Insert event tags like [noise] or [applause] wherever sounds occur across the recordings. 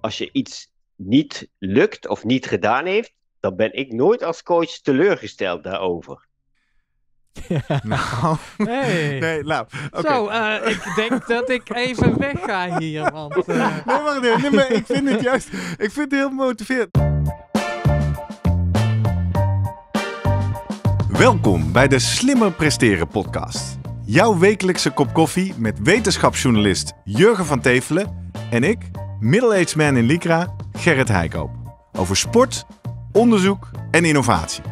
als je iets niet lukt of niet gedaan heeft, dan ben ik nooit als coach teleurgesteld daarover. [laughs] Nou, nee, nou, Zo, eh, ik denk dat ik even wegga hier, want... Eh, nee, wacht even. nee, maar ik vind het juist, ik vind het heel motiverend. Welkom bij de Slimmer Presteren podcast. Jouw wekelijkse kop koffie met wetenschapsjournalist Jurgen van Tevelen en ik, Middle-aged man in Lycra, Gerrit Heikoop. Over sport, onderzoek en innovatie.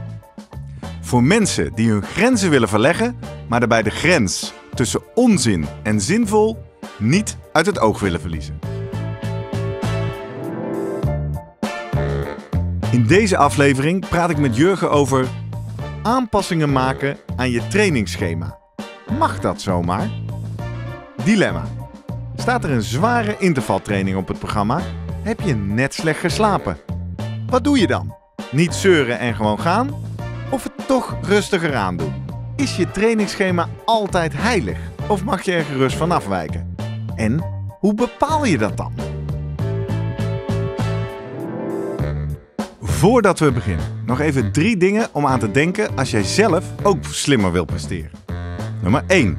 Voor mensen die hun grenzen willen verleggen, maar daarbij de grens tussen onzin en zinvol niet uit het oog willen verliezen. In deze aflevering praat ik met Jurgen over aanpassingen maken aan je trainingsschema. Mag dat zomaar? Dilemma. Staat er een zware intervaltraining op het programma? Heb je net slecht geslapen? Wat doe je dan? Niet zeuren en gewoon gaan? Of het toch rustiger aandoen? Is je trainingsschema altijd heilig? Of mag je er gerust van afwijken? En hoe bepaal je dat dan? Voordat we beginnen, nog even drie dingen om aan te denken als jij zelf ook slimmer wil presteren. Nummer 1.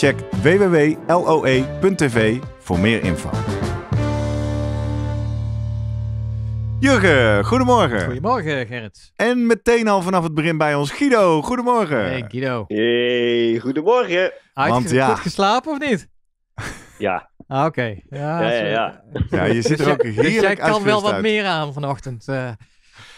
Check www.loe.tv voor meer info. Jurgen, goedemorgen. Goedemorgen, Gerrit. En meteen al vanaf het begin bij ons Guido. Goedemorgen. Hey, Guido. Hey, goedemorgen. Had je Want, goed geslapen of niet? Ja. Ah, oké. Ja, ja, ja, ja, je zit er ook heerlijk dus jij dus kan wel wat meer aan vanochtend. Uh,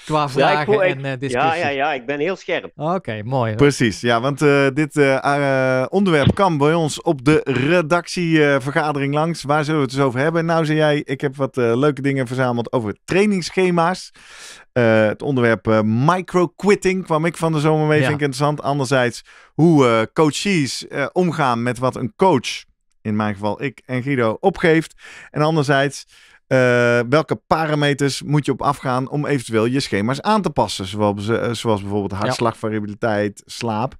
Qua vragen en discussie. Eh, ja, ja, ja, ik ben heel scherp. Oké, mooi. Precies, ja, want eh, dit eh, onderwerp kwam bij ons op de redactievergadering langs. Waar zullen we het eens dus over hebben? Nou, zei jij, ik heb wat leuke dingen verzameld over trainingsschema's. het onderwerp uh, micro-quitting kwam ik van de zomer mee. Vind ik interessant. Anderzijds, hoe uh, coaches omgaan met wat een coach, in mijn geval ik en Guido, opgeeft. En anderzijds, eh, welke parameters moet je op afgaan om eventueel je schema's aan te passen? Zoals, eh, zoals bijvoorbeeld hartslagvariabiliteit, slaap.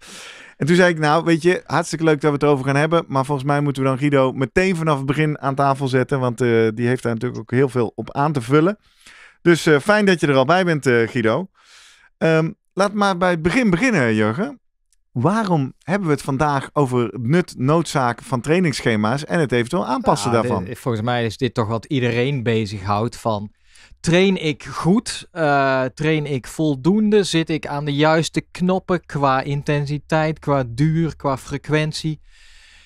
En toen zei ik, nou weet je, hartstikke leuk dat we het over gaan hebben. Maar volgens mij moeten we dan Guido meteen vanaf het begin aan tafel zetten. Want eh, die heeft daar natuurlijk ook heel veel op aan te vullen. Dus fijn dat je er al bij bent, Guido. Ehm, laat maar bij het begin beginnen, Jurgen. Waarom hebben we het vandaag over nut, noodzaak van trainingsschema's en het eventueel aanpassen nou, daarvan? volgens mij is dit toch wat iedereen bezighoudt van train ik goed, eh, train ik voldoende, zit ik aan de juiste knoppen qua intensiteit, qua duur, qua frequentie.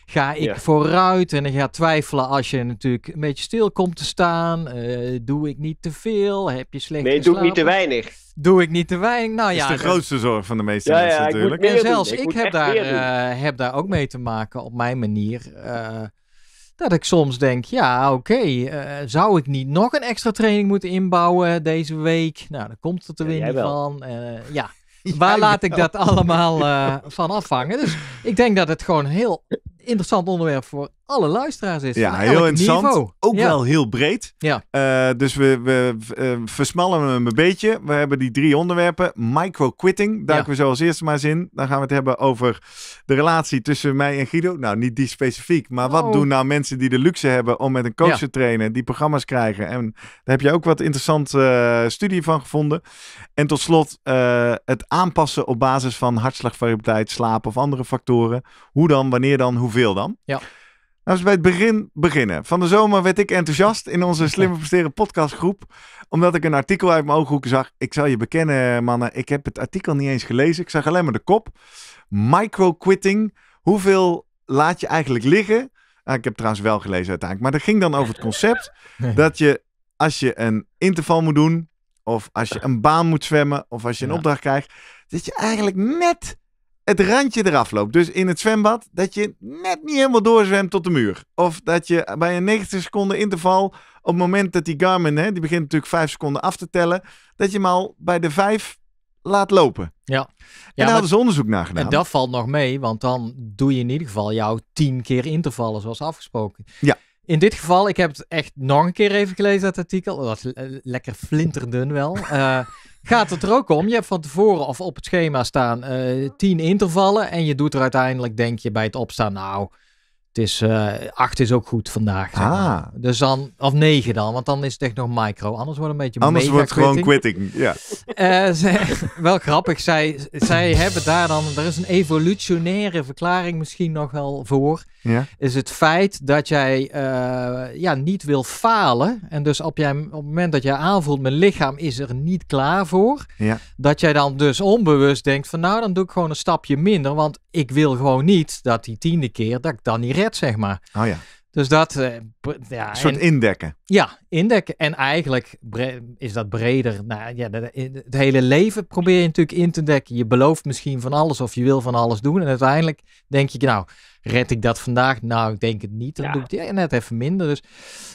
Ga ik vooruit? En dan ga twijfelen als je natuurlijk een beetje stil komt te staan. Eh, doe ik niet te veel? Heb je slecht Nee, doe ik niet te weinig. Doe ik niet te weinig? Nou ja. Dat is de grootste zorg van de meeste mensen natuurlijk. En zelfs ik, heb, daar, eh, heb daar ook mee te maken op mijn manier. Eh, dat ik soms denk, ja, oké, zou ik niet nog een extra training moeten inbouwen deze week? Nou, dan komt het er weer van. ja, [laughs] waar laat ik dat allemaal van afhangen? Dus ik denk dat het gewoon heel interessant onderwerp voor alle luisteraars is. Ja, heel interessant. Niveau. Ook wel heel breed. Ja. Eh, dus we, we eh, versmallen hem een beetje. We hebben die drie onderwerpen. Micro-quitting, duiken we zo als eerste maar eens in. Dan gaan we het hebben over de relatie tussen mij en Guido. Nou, niet die specifiek, maar wat oh. doen nou mensen die de luxe hebben om met een coach te trainen, die programma's krijgen. En daar heb je ook wat interessante eh, studie van gevonden. En tot slot het aanpassen op basis van hartslagvariabiliteit, slaap of andere factoren. Hoe dan, wanneer dan, hoeveel hoeveel dan? Ja. Nou, dus bij het begin beginnen. Van de zomer werd ik enthousiast in onze slimme Presteren podcastgroep. Omdat ik een artikel uit mijn ooghoeken zag. Ik zal je bekennen, mannen. Ik heb het artikel niet eens gelezen. Ik zag alleen maar de kop. Microquitting. Hoeveel laat je eigenlijk liggen? Ah, ik heb trouwens wel gelezen uiteindelijk. Maar dat ging dan over het concept. Dat je als je een interval moet doen. Of als je een baan moet zwemmen. Of als je een opdracht krijgt. Dat je eigenlijk net het randje eraf loopt. Dus in het zwembad dat je net niet helemaal doorzwemt tot de muur. Of dat je bij een 90 seconden interval, op het moment dat die Garmin, hè, die begint natuurlijk 5 seconden af te tellen, dat je hem al bij de 5 laat lopen. Ja. En ja, daar hadden ze onderzoek naar gedaan. En dat valt nog mee, want dan doe je in ieder geval jouw 10 keer intervallen zoals afgesproken. Ja. In dit geval, ik heb het echt nog een keer even gelezen, dat artikel. Oh, dat lekker flinterdun wel. [laughs] Eh, gaat het er ook om? Je hebt van tevoren of op het schema staan uh, tien intervallen. En je doet er uiteindelijk, denk je, bij het opstaan, nou, het is, eh, acht is ook goed vandaag. ah. Dus dan, of negen dan, want dan is het echt nog micro. Anders wordt een beetje Anders wordt het gewoon quitting, ja. [laughs] Eh, wel grappig, zij, zij hebben daar dan, er is een evolutionaire verklaring misschien nog wel voor. Ja. Is het feit dat jij eh, ja, niet wil falen. En dus op, jij, op het moment dat jij aanvoelt, mijn lichaam is er niet klaar voor. Ja. Dat jij dan dus onbewust denkt van nou, dan doe ik gewoon een stapje minder. Want ik wil gewoon niet dat die tiende keer dat ik dan niet red zeg maar. Oh ja. Dus dat... Eh, ja, een soort indekken. Ja, indekken. En eigenlijk is dat breder. Nou, ja, het hele leven probeer je natuurlijk in te dekken. Je belooft misschien van alles of je wil van alles doen. En uiteindelijk denk je, nou, red ik dat vandaag? Nou, ik denk het niet. Dan doe ik het net even minder. Dus.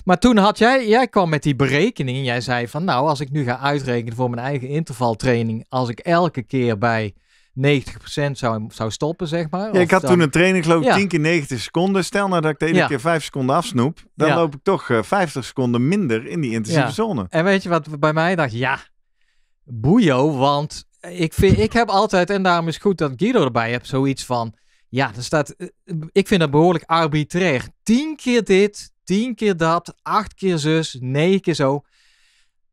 Maar toen had jij, jij kwam met die berekening. En jij zei van, nou, als ik nu ga uitrekenen voor mijn eigen intervaltraining. Als ik elke keer bij... 90% zou, zou stoppen, zeg maar. Ja, ik had toen een training, geloof ik, 10 keer 90 seconden. Stel nou dat ik de ene keer 5 seconden afsnoep, dan loop ik toch 50 eh, seconden minder in die intensieve zone. En weet je wat bij mij dacht? Ja, boeio, want ik, vind, ik heb altijd, en daarom is het goed dat Guido erbij hebt zoiets van, ja, er staat, eh, ik vind dat behoorlijk arbitrair. 10 keer dit, 10 keer dat, 8 keer zus, 9 keer zo.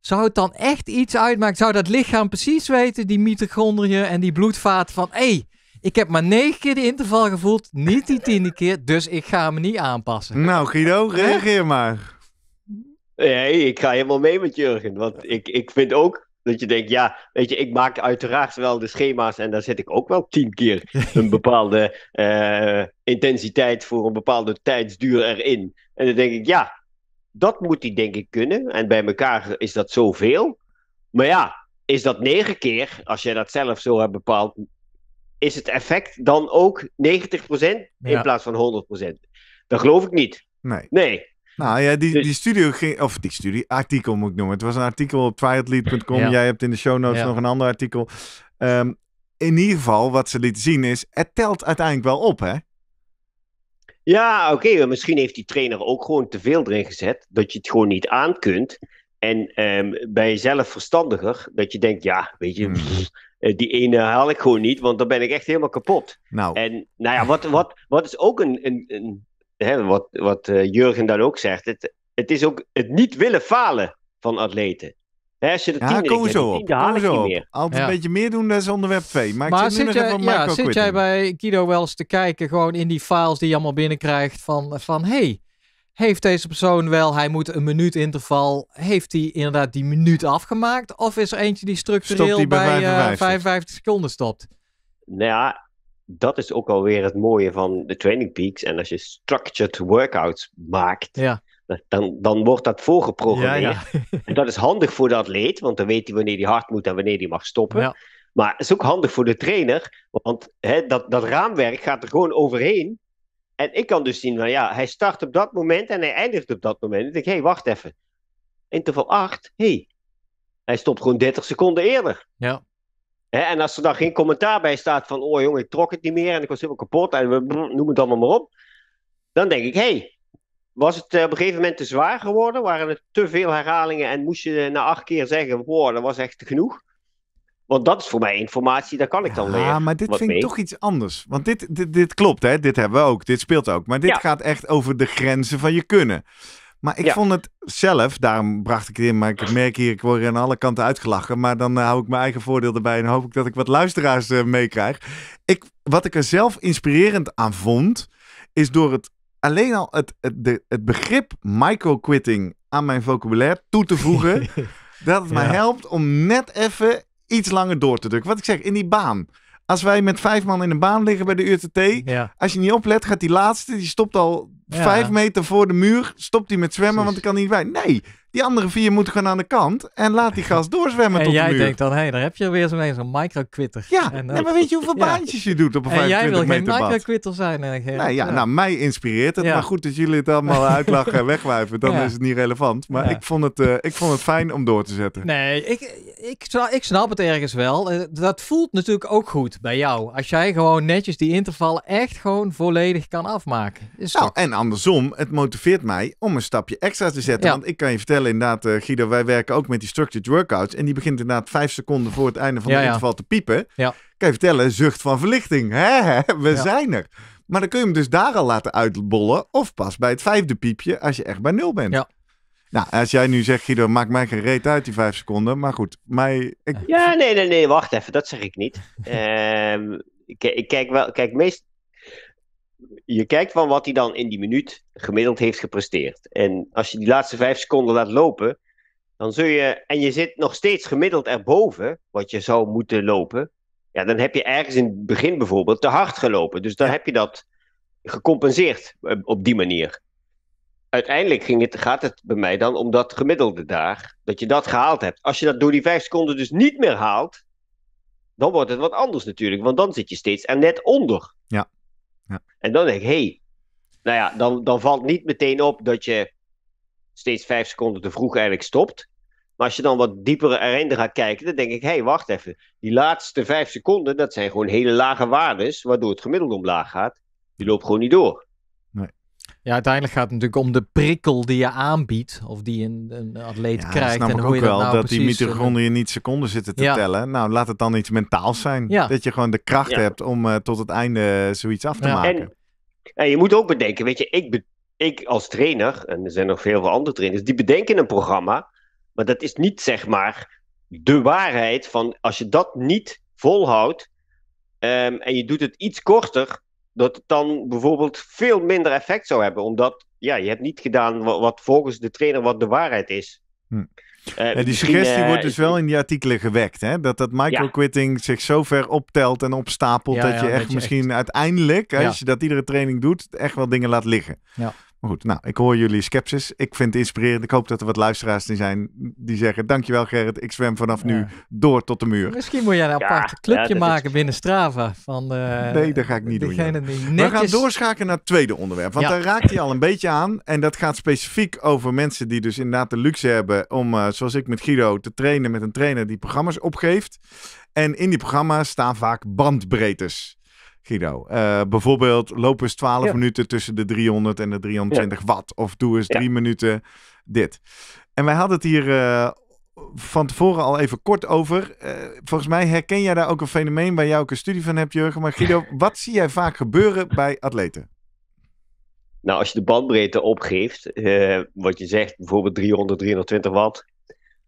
Zou het dan echt iets uitmaken? Zou dat lichaam precies weten, die mitochondriën en die bloedvaten, van hé, hey, ik heb maar negen keer de interval gevoeld, niet die tiende keer, dus ik ga me niet aanpassen. Nou, Guido, reageer maar. Nee, ik ga helemaal mee met Jurgen. Want ik, ik vind ook dat je denkt, ja, weet je, ik maak uiteraard wel de schema's en daar zet ik ook wel tien keer een [laughs] bepaalde eh, intensiteit voor een bepaalde tijdsduur erin. En dan denk ik, ja, dat moet hij denk ik kunnen. En bij elkaar is dat zoveel. Maar ja, is dat negen keer, als jij dat zelf zo hebt bepaald, is het effect dan ook 90% in plaats van 100%? Dat geloof ik niet. Nee. Nee. Nou ja, die, dus... die studie of die studie, artikel moet ik noemen. Het was een artikel op twilightlead.com. Jij hebt in de show notes nog een ander artikel. Ehm, in ieder geval, wat ze lieten zien is, het telt uiteindelijk wel op, hè? Ja, oké. Misschien heeft die trainer ook gewoon te veel erin gezet. Dat je het gewoon niet aan kunt. En ehm, bij jezelf verstandiger. Dat je denkt, ja, weet je, hmm. eh, die ene haal ik gewoon niet. Want dan ben ik echt helemaal kapot. Nou. En nou ja, wat, wat, wat is ook een... een, een hè, wat wat eh, Jurgen dan ook zegt. Het, het is ook het niet willen falen van atleten als je ja, kom zo op. Kom zo op. Altijd een beetje meer doen, dat is onderwerp 2. Maar, ik zit, nog jij, ja, zit jij bij Guido wel eens te kijken, gewoon in die files die je allemaal binnenkrijgt, van, van hey, heeft deze persoon wel, hij moet een minuut interval, heeft hij inderdaad die minuut afgemaakt? Of is er eentje die structureel die bij, 55. 55 eh, seconden stopt? Nou ja, dat is ook alweer het mooie van de training peaks. En als je structured workouts maakt, ja dan, dan wordt dat voorgeprogrammeerd. en dat is handig voor de atleet, want dan weet hij wanneer hij hard moet en wanneer hij mag stoppen. Maar het is ook handig voor de trainer, want hè, dat, dat raamwerk gaat er gewoon overheen. En ik kan dus zien van ja, hij start op dat moment en hij eindigt op dat moment. En ik denk, hé, hey, wacht even. Interval 8, hé. Hey. Hij stopt gewoon 30 seconden eerder. Ja. Hè, en als er dan geen commentaar bij staat van, oh jongen, ik trok het niet meer en ik was helemaal kapot en we mm, noem het allemaal maar op. Dan denk ik, hé, hey, was het eh, op een gegeven moment te zwaar geworden? Waren het te veel herhalingen en moest je na acht keer zeggen: wow, dat was echt genoeg? Want dat is voor mij informatie, daar kan ik dan ja, Ja, maar dit vind ik toch iets anders. Want dit, dit, dit, klopt, hè? dit hebben we ook, dit speelt ook. Maar dit gaat echt over de grenzen van je kunnen. Maar ik vond het zelf, daarom bracht ik het in, maar ik merk hier, ik word aan alle kanten uitgelachen. Maar dan eh, hou ik mijn eigen voordeel erbij en hoop ik dat ik wat luisteraars eh, meekrijg. Ik, wat ik er zelf inspirerend aan vond, is door het alleen al het, het, de, het begrip microquitting aan mijn vocabulaire toe te voegen. [laughs] dat het mij helpt om net even iets langer door te drukken. Wat ik zeg, in die baan. Als wij met vijf man in een baan liggen bij de UTT, als je niet oplet, gaat die laatste, die stopt al vijf meter voor de muur, stopt hij met zwemmen, want ik kan niet bij. Nee, die andere vier moeten gewoon aan de kant en laat die gas doorzwemmen [laughs] en tot de muur. En jij denkt dan, hé, hey, daar heb je weer zo'n een micro-quitter. Ja, en, maar weet je [laughs] hoeveel baantjes je doet op een 25 meter En jij wil geen micro-quitter zijn. Eh, nee, nou ja, Nou, mij inspireert het. Maar goed dat jullie het allemaal [laughs] uitlachen en wegwijven. Dan is het niet relevant. Maar ik, vond het, eh, ik vond het fijn om door te zetten. Nee, ik, ik, ik snap het ergens wel. Eh, dat voelt natuurlijk ook goed bij jou. Als jij gewoon netjes die interval echt gewoon volledig kan afmaken. Is nou, en andersom, het motiveert mij om een stapje extra te zetten. Want ik kan je vertellen, inderdaad, eh, Guido, wij werken ook met die structured workouts. En die begint inderdaad vijf seconden voor het einde van het interval te piepen. Ja. Kan je vertellen, zucht van verlichting. Hè? [laughs] We zijn er. Maar dan kun je hem dus daar al laten uitbollen. Of pas bij het vijfde piepje als je echt bij nul bent. Ja. Nou, als jij nu zegt, Guido, maak mij geen reet uit die vijf seconden. Maar goed, mij... Ik... Ja, nee, nee, nee, wacht even. Dat zeg ik niet. [laughs] Ehm, ik, ik, kijk wel... Kijk, meest, je kijkt van wat hij dan in die minuut gemiddeld heeft gepresteerd. En als je die laatste vijf seconden laat lopen, dan zul je, en je zit nog steeds gemiddeld erboven wat je zou moeten lopen, ja, dan heb je ergens in het begin bijvoorbeeld te hard gelopen. Dus dan heb je dat gecompenseerd eh, op die manier. Uiteindelijk ging het, gaat het bij mij dan om dat gemiddelde daar, dat je dat gehaald hebt. Als je dat door die vijf seconden dus niet meer haalt, dan wordt het wat anders natuurlijk, want dan zit je steeds er net onder. Ja. Ja. En dan denk ik, hey, nou ja, dan, dan valt niet meteen op dat je steeds vijf seconden te vroeg eigenlijk stopt. Maar als je dan wat dieper erin gaat kijken, dan denk ik, hé, hey, wacht even. Die laatste vijf seconden, dat zijn gewoon hele lage waardes, waardoor het gemiddelde omlaag gaat. Die loopt gewoon niet door. Ja, uiteindelijk gaat het natuurlijk om de prikkel die je aanbiedt. Of die een, atleet krijgt. Dat en ook dat wel. Nou dat die mitochondriën eh, niet seconden zitten te tellen. Nou, laat het dan iets mentaals zijn. Dat je gewoon de kracht hebt om eh, tot het einde eh, zoiets af te maken. En, en, je moet ook bedenken, weet je, ik, ik als trainer, en er zijn nog veel, veel andere trainers, die bedenken een programma. Maar dat is niet zeg maar de waarheid van als je dat niet volhoudt. Ehm, en je doet het iets korter, dat het dan bijvoorbeeld veel minder effect zou hebben. Omdat ja, je hebt niet gedaan wat, volgens de trainer wat de waarheid is. Hm. Eh, die suggestie wordt eh, dus wel in die artikelen gewekt. Hè? Dat dat microquitting zich zo ver optelt en opstapelt. dat je echt misschien uiteindelijk, als je dat iedere training doet, echt wel dingen laat liggen. Ja. Maar goed, nou, ik hoor jullie sceptisch. Ik vind het inspirerend. Ik hoop dat er wat luisteraars zijn die zeggen... Dankjewel Gerrit, ik zwem vanaf nu door tot de muur. Misschien moet jij nou een apart clubje maken binnen Strava. Van, eh, nee, dat ga ik niet doen. We gaan doorschakelen naar het tweede onderwerp. Want daar raakt hij al een beetje aan. En dat gaat specifiek over mensen die dus inderdaad de luxe hebben... om, eh, zoals ik met Guido, te trainen met een trainer die programma's opgeeft. En in die programma's staan vaak bandbreedtes. Guido. Eh, bijvoorbeeld loop eens 12 minuten tussen de 300 en de 320 watt. Of doe eens drie minuten dit. En wij hadden het hier eh, van tevoren al even kort over. Eh, volgens mij herken jij daar ook een fenomeen waar jij ook een studie van hebt, Jurgen. Maar Guido, [laughs] wat zie jij vaak gebeuren bij atleten? Nou, als je de bandbreedte opgeeft, wat je zegt, bijvoorbeeld 300, 320 watt.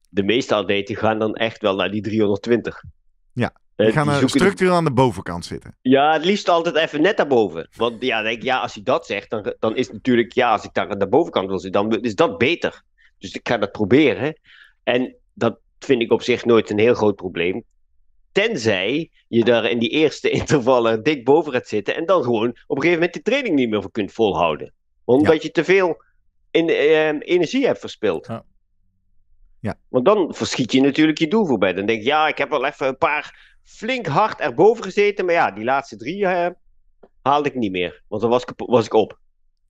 De meeste atleten gaan dan echt wel naar die 320. Ja, eh, die gaan die structureel aan de bovenkant zitten. Ja, het liefst altijd even net daarboven. Want ja, denk, ja als je dat zegt, dan, dan is natuurlijk... Ja, als ik daar aan de bovenkant wil zitten, dan is dat beter. Dus ik ga dat proberen. En dat vind ik op zich nooit een heel groot probleem. Tenzij je daar in die eerste [laughs] intervallen dik boven gaat zitten en dan gewoon op een gegeven moment de training niet meer kunt volhouden. Omdat je te veel in, eh, energie hebt verspild. Ja. Ja. Want dan verschiet je natuurlijk je doel voorbij. Dan denk je, ja, ik heb wel even een paar flink hard erboven gezeten. Maar ja, die laatste drie haal eh, haalde ik niet meer. Want dan was ik, was ik op.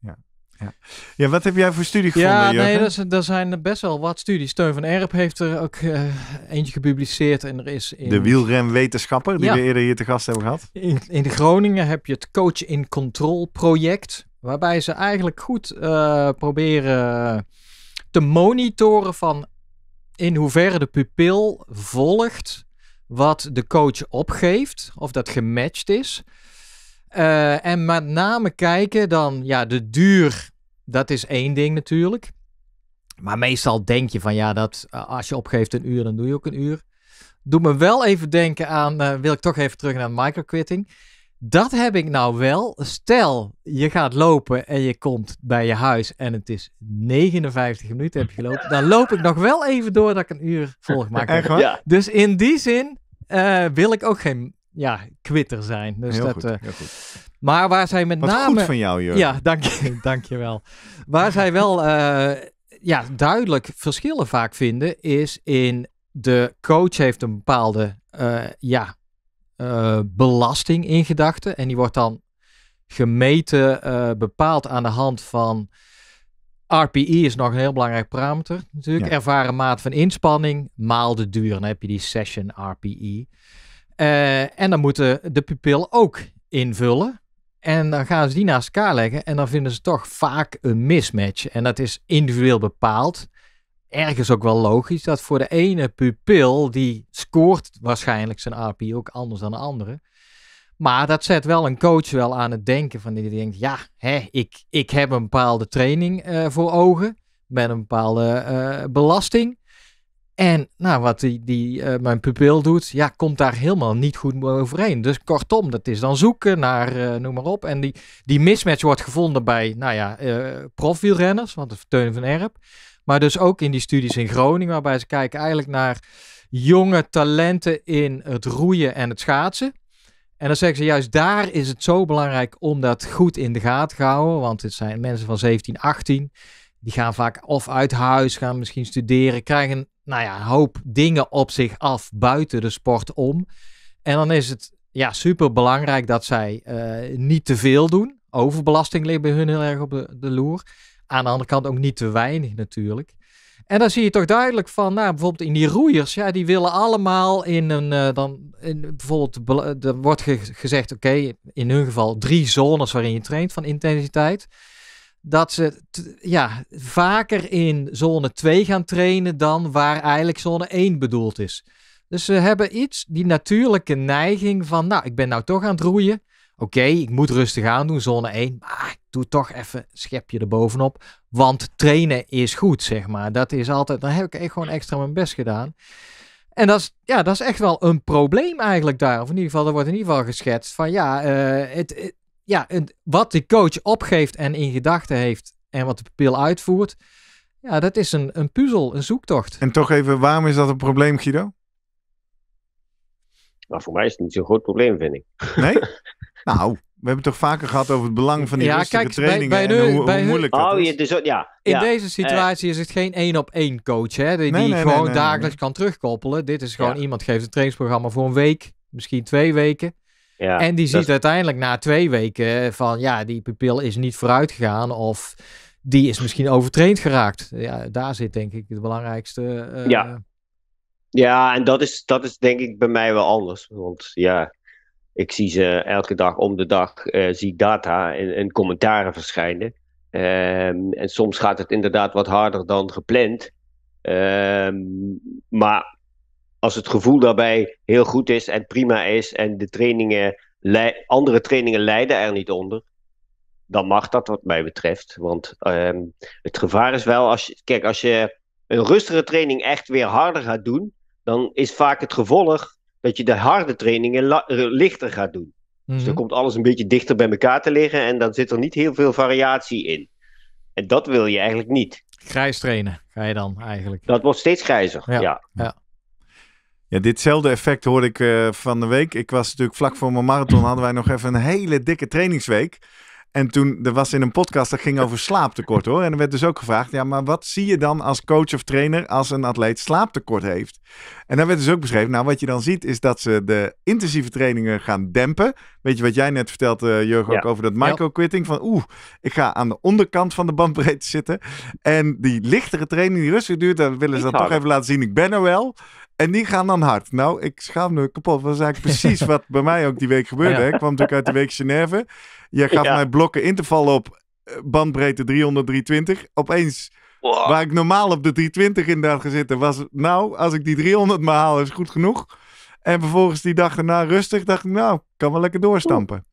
Ja. Ja. ja, wat heb jij voor studie gevonden, Ja, nee, dat, zijn best wel wat studies. Steun van Erp heeft er ook eh, eentje gepubliceerd en er is... In... De wielrenwetenschapper, die we eerder hier te gast hebben gehad. In, in Groningen heb je het Coach in Control project, waarbij ze eigenlijk goed eh, proberen te monitoren van in hoeverre de pupil volgt wat de coach opgeeft, of dat gematcht is. Eh, en met name kijken dan, ja, de duur, dat is één ding natuurlijk. Maar meestal denk je van, ja, dat eh, als je opgeeft een uur, dan doe je ook een uur. Doe me wel even denken aan, eh, wil ik toch even terug naar microquitting. Dat heb ik nou wel. Stel, je gaat lopen en je komt bij je huis en het is 59 minuten heb je gelopen. Dan loop ik nog wel even door dat ik een uur volg heb. Dus in die zin eh, wil ik ook geen ja, quitter zijn. Dus dat, goed, eh, goed. Maar waar zij met name... van jou, Jurgen. Ja, dank je, [laughs] dank je wel. Waar zij wel eh, ja, duidelijk verschillen vaak vinden, is in de coach heeft een bepaalde ja, eh, belasting in gedachten. En die wordt dan gemeten, eh, bepaald aan de hand van RPI is nog een heel belangrijk parameter. Natuurlijk ervaren maat van inspanning maal de duur. Dan heb je die session RPI. Eh, en dan moeten de pupil ook invullen. En dan gaan ze die naast elkaar leggen en dan vinden ze toch vaak een mismatch. En dat is individueel bepaald ergens ook wel logisch dat voor de ene pupil, die scoort waarschijnlijk zijn A.P. ook anders dan de andere. Maar dat zet wel een coach wel aan het denken van die denkt, ja, hè, ik, ik heb een bepaalde training eh, voor ogen met een bepaalde eh, belasting. En nou, wat die, die, eh, mijn pupil doet, ja, komt daar helemaal niet goed overeen. Dus kortom, dat is dan zoeken naar, noem maar op. En die, die mismatch wordt gevonden bij, nou ja, uh, wielrenners, want de Teun van Erp. Maar dus ook in die studies in Groningen, waarbij ze kijken eigenlijk naar jonge talenten in het roeien en het schaatsen. En dan zeggen ze juist daar is het zo belangrijk om dat goed in de gaten te houden. Want het zijn mensen van 17, 18. Die gaan vaak of uit huis, gaan misschien studeren, krijgen nou ja, een hoop dingen op zich af buiten de sport om. En dan is het ja, super belangrijk dat zij eh, niet te veel doen. Overbelasting ligt bij hun heel erg op de loer. Aan de andere kant ook niet te weinig natuurlijk. En dan zie je toch duidelijk van, nou, bijvoorbeeld in die roeiers, ja, die willen allemaal in een, eh, dan, in, bijvoorbeeld, er wordt gezegd, oké, in hun geval drie zones waarin je traint van intensiteit. Dat ze ja, vaker in zone 2 gaan trainen dan waar eigenlijk zone 1 bedoeld is. Dus ze hebben iets, die natuurlijke neiging van, nou, ik ben nou toch aan het roeien. Oké, ik moet rustig aan doen, zone 1. Maar ik doe toch even schepje erbovenop. Want trainen is goed, zeg maar. Dat is altijd. Dan heb ik echt gewoon extra mijn best gedaan. En dat is, ja, dat is echt wel een probleem eigenlijk daar. Of in ieder geval, er wordt in ieder geval geschetst van ja, eh, het, eh, ja wat de coach opgeeft en in gedachten heeft en wat de pupil uitvoert. Ja, dat is een, een puzzel, een zoektocht. En toch even, waarom is dat een probleem, Guido? Nou, voor mij is het niet zo'n groot probleem, vind ik. Nee? [laughs] Nou, we hebben toch vaker gehad over het belang van die ja, rustige kijk, trainingen bij en hoe, bij moeilijk hun, dat oh, is. Dus, ja, in deze situatie eh. is het geen één op één coach hè, die, die gewoon dagelijks kan terugkoppelen. Dit is gewoon iemand geeft een trainingsprogramma voor een week, misschien twee weken. en die ziet uiteindelijk na twee weken eh, van ja, die pupil is niet vooruit gegaan of die is misschien overtraind geraakt. Ja, daar zit denk ik het belangrijkste. Eh, ja. ja, en dat is, dat is denk ik bij mij wel anders. Want ja, ik zie ze elke dag om de dag eh, zie data en, en commentaren verschijnen. Ehm, en soms gaat het inderdaad wat harder dan gepland. Ehm, maar als het gevoel daarbij heel goed is en prima is en de trainingen, andere trainingen lijden er niet onder, dan mag dat wat mij betreft. Want ehm, het gevaar is wel, als kijk, als je een rustige training echt weer harder gaat doen, dan is vaak het gevolg dat je de harde trainingen eh, lichter gaat doen. Dus dan mhm. komt alles een beetje dichter bij elkaar te liggen en dan zit er niet heel veel variatie in. En dat wil je eigenlijk niet. Grijs trainen ga je dan eigenlijk. Dat wordt steeds grijzer, ja. ja. ja. ditzelfde effect hoorde ik eh, van de week. Ik was natuurlijk vlak voor mijn marathon, [clears throat] hadden wij nog even een hele dikke trainingsweek. En toen, er was in een podcast, dat ging over slaaptekort hoor. En er werd dus ook gevraagd, ja, maar wat zie je dan als coach of trainer als een atleet slaaptekort heeft? En daar werd dus ook beschreven, nou wat je dan ziet is dat ze de intensieve trainingen gaan dempen. Weet je wat jij net vertelt, uh, Jurgen, ook over dat micro-quitting. Van oeh, ik ga aan de onderkant van de bandbreedte zitten. En die lichtere training, die rustig duurt, dan willen ze dan toch even laten zien, ik ben er wel. En die gaan dan hard. Nou, ik schaam me kapot. Dat was eigenlijk precies [laughs] wat bij mij ook die week gebeurde. Ik kwam natuurlijk uit de week Genève. Jij gaf mij blokken in te vallen op eh, bandbreedte 300, 320. Opeens, waar ik normaal op de 320 inderdaad ga zitten, was nou, als ik die 300 maar haal, is goed genoeg. En vervolgens die dag daarna rustig, dacht ik, nou, kan wel lekker doorstampen.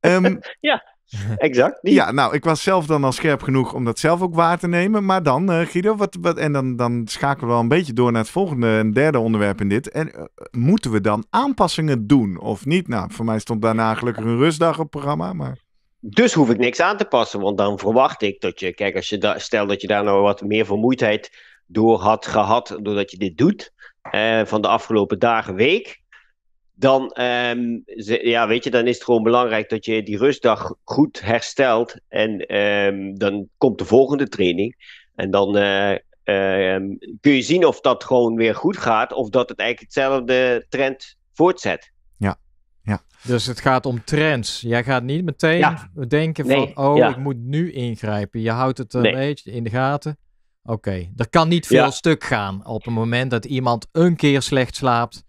Ehm, [laughs] ja. [laughs] Exact. Ja, nou, ik was zelf dan al scherp genoeg om dat zelf ook waar te nemen. Maar dan, uh, Guido, wat, wat, en dan, dan schakelen we wel een beetje door naar het volgende en derde onderwerp in dit. En eh, moeten we dan aanpassingen doen of niet? Nou, voor mij stond daarna gelukkig een rustdag op het programma, maar... Dus hoef ik niks aan te passen, want dan verwacht ik dat je, kijk, als je stel dat je daar nou wat meer vermoeidheid door had gehad, doordat je dit doet, eh, van de afgelopen dagen, week, dan, ehm, ja, weet je, dan is het gewoon belangrijk dat je die rustdag goed herstelt. En ehm, dan komt de volgende training. En dan eh, ehm, kun je zien of dat gewoon weer goed gaat. Of dat het eigenlijk hetzelfde trend voortzet. Ja, ja. Dus het gaat om trends. Jij gaat niet meteen denken van, oh, ik moet nu ingrijpen. Je houdt het een beetje in de gaten. Oké, okay. er kan niet veel stuk gaan op het moment dat iemand een keer slecht slaapt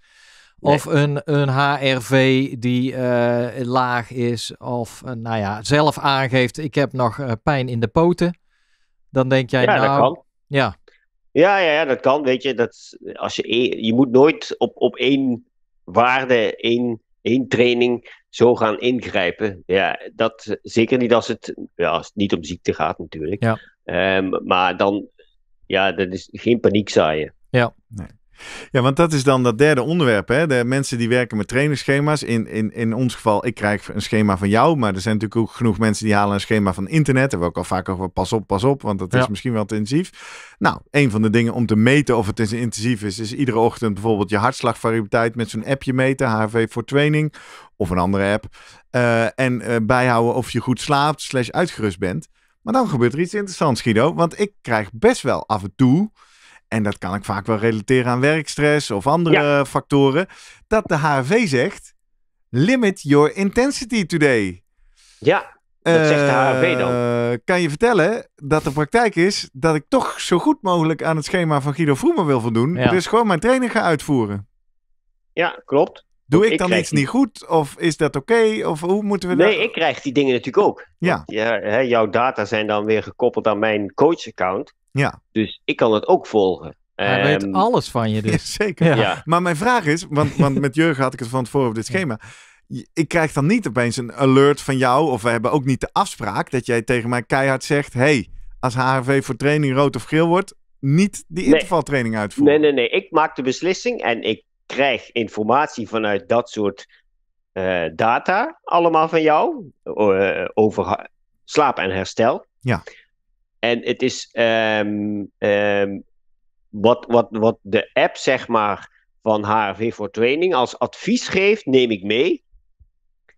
of een, een HRV die eh, laag is. Of eh, nou ja, zelf aangeeft, ik heb nog eh, pijn in de poten. Dan denk jij ja, Dat nou, kan. Ja. Ja, ja, ja, dat kan. Weet je, dat, als je, e, je moet nooit op, op één waarde, één, één training zo gaan ingrijpen. Ja, dat zeker niet als het, ja, als het niet om ziekte gaat natuurlijk. Ja. Ehm, maar dan, ja, dat is geen paniek zaaien. Ja, want dat is dan dat derde onderwerp. Hè? De mensen die werken met trainingsschema's. In, in, in ons geval, ik krijg een schema van jou. Maar er zijn natuurlijk ook genoeg mensen die halen een schema van internet. Daar hebben we ook al vaak over pas op, pas op. Want dat is misschien wel intensief. Nou, een van de dingen om te meten of het intensief is, is iedere ochtend bijvoorbeeld je hartslagvariabiliteit met zo'n appje meten. HV voor training of een andere app. Eh, en eh, bijhouden of je goed slaapt, slash uitgerust bent. Maar dan gebeurt er iets interessants, Guido. Want ik krijg best wel af en toe en dat kan ik vaak wel relateren aan werkstress of andere factoren, dat de HRV zegt: limit your intensity today. Ja, dat zegt de HRV eh, dan. Kan je vertellen dat de praktijk is dat ik toch zo goed mogelijk aan het schema van Guido Vroemen wil voldoen, dus gewoon mijn training ga uitvoeren? Ja, klopt. Doe ik, dan iets niet goed? Of is dat oké? Of hoe moeten we dat... Nee, ik krijg die dingen natuurlijk ook. Ja. ja hè, jouw data zijn dan weer gekoppeld aan mijn coach-account. Ja. Dus ik kan het ook volgen. Hij weet ehm, alles van je dus. [laughs] Zeker. Ja. Maar mijn vraag is, want, want met Jurgen had ik het van tevoren op dit schema. Ik krijg dan niet opeens een alert van jou, of we hebben ook niet de afspraak dat jij tegen mij keihard zegt: hey, als HRV voor training rood of geel wordt, niet die intervaltraining uitvoeren. Nee, nee, nee. Ik maak de beslissing en ik krijg informatie vanuit dat soort eh, data allemaal van jou eh, over slaap en herstel. Ja. En het is ehm, ehm, wat, wat, wat de app, zeg maar, van HRV voor Training als advies geeft, neem ik mee.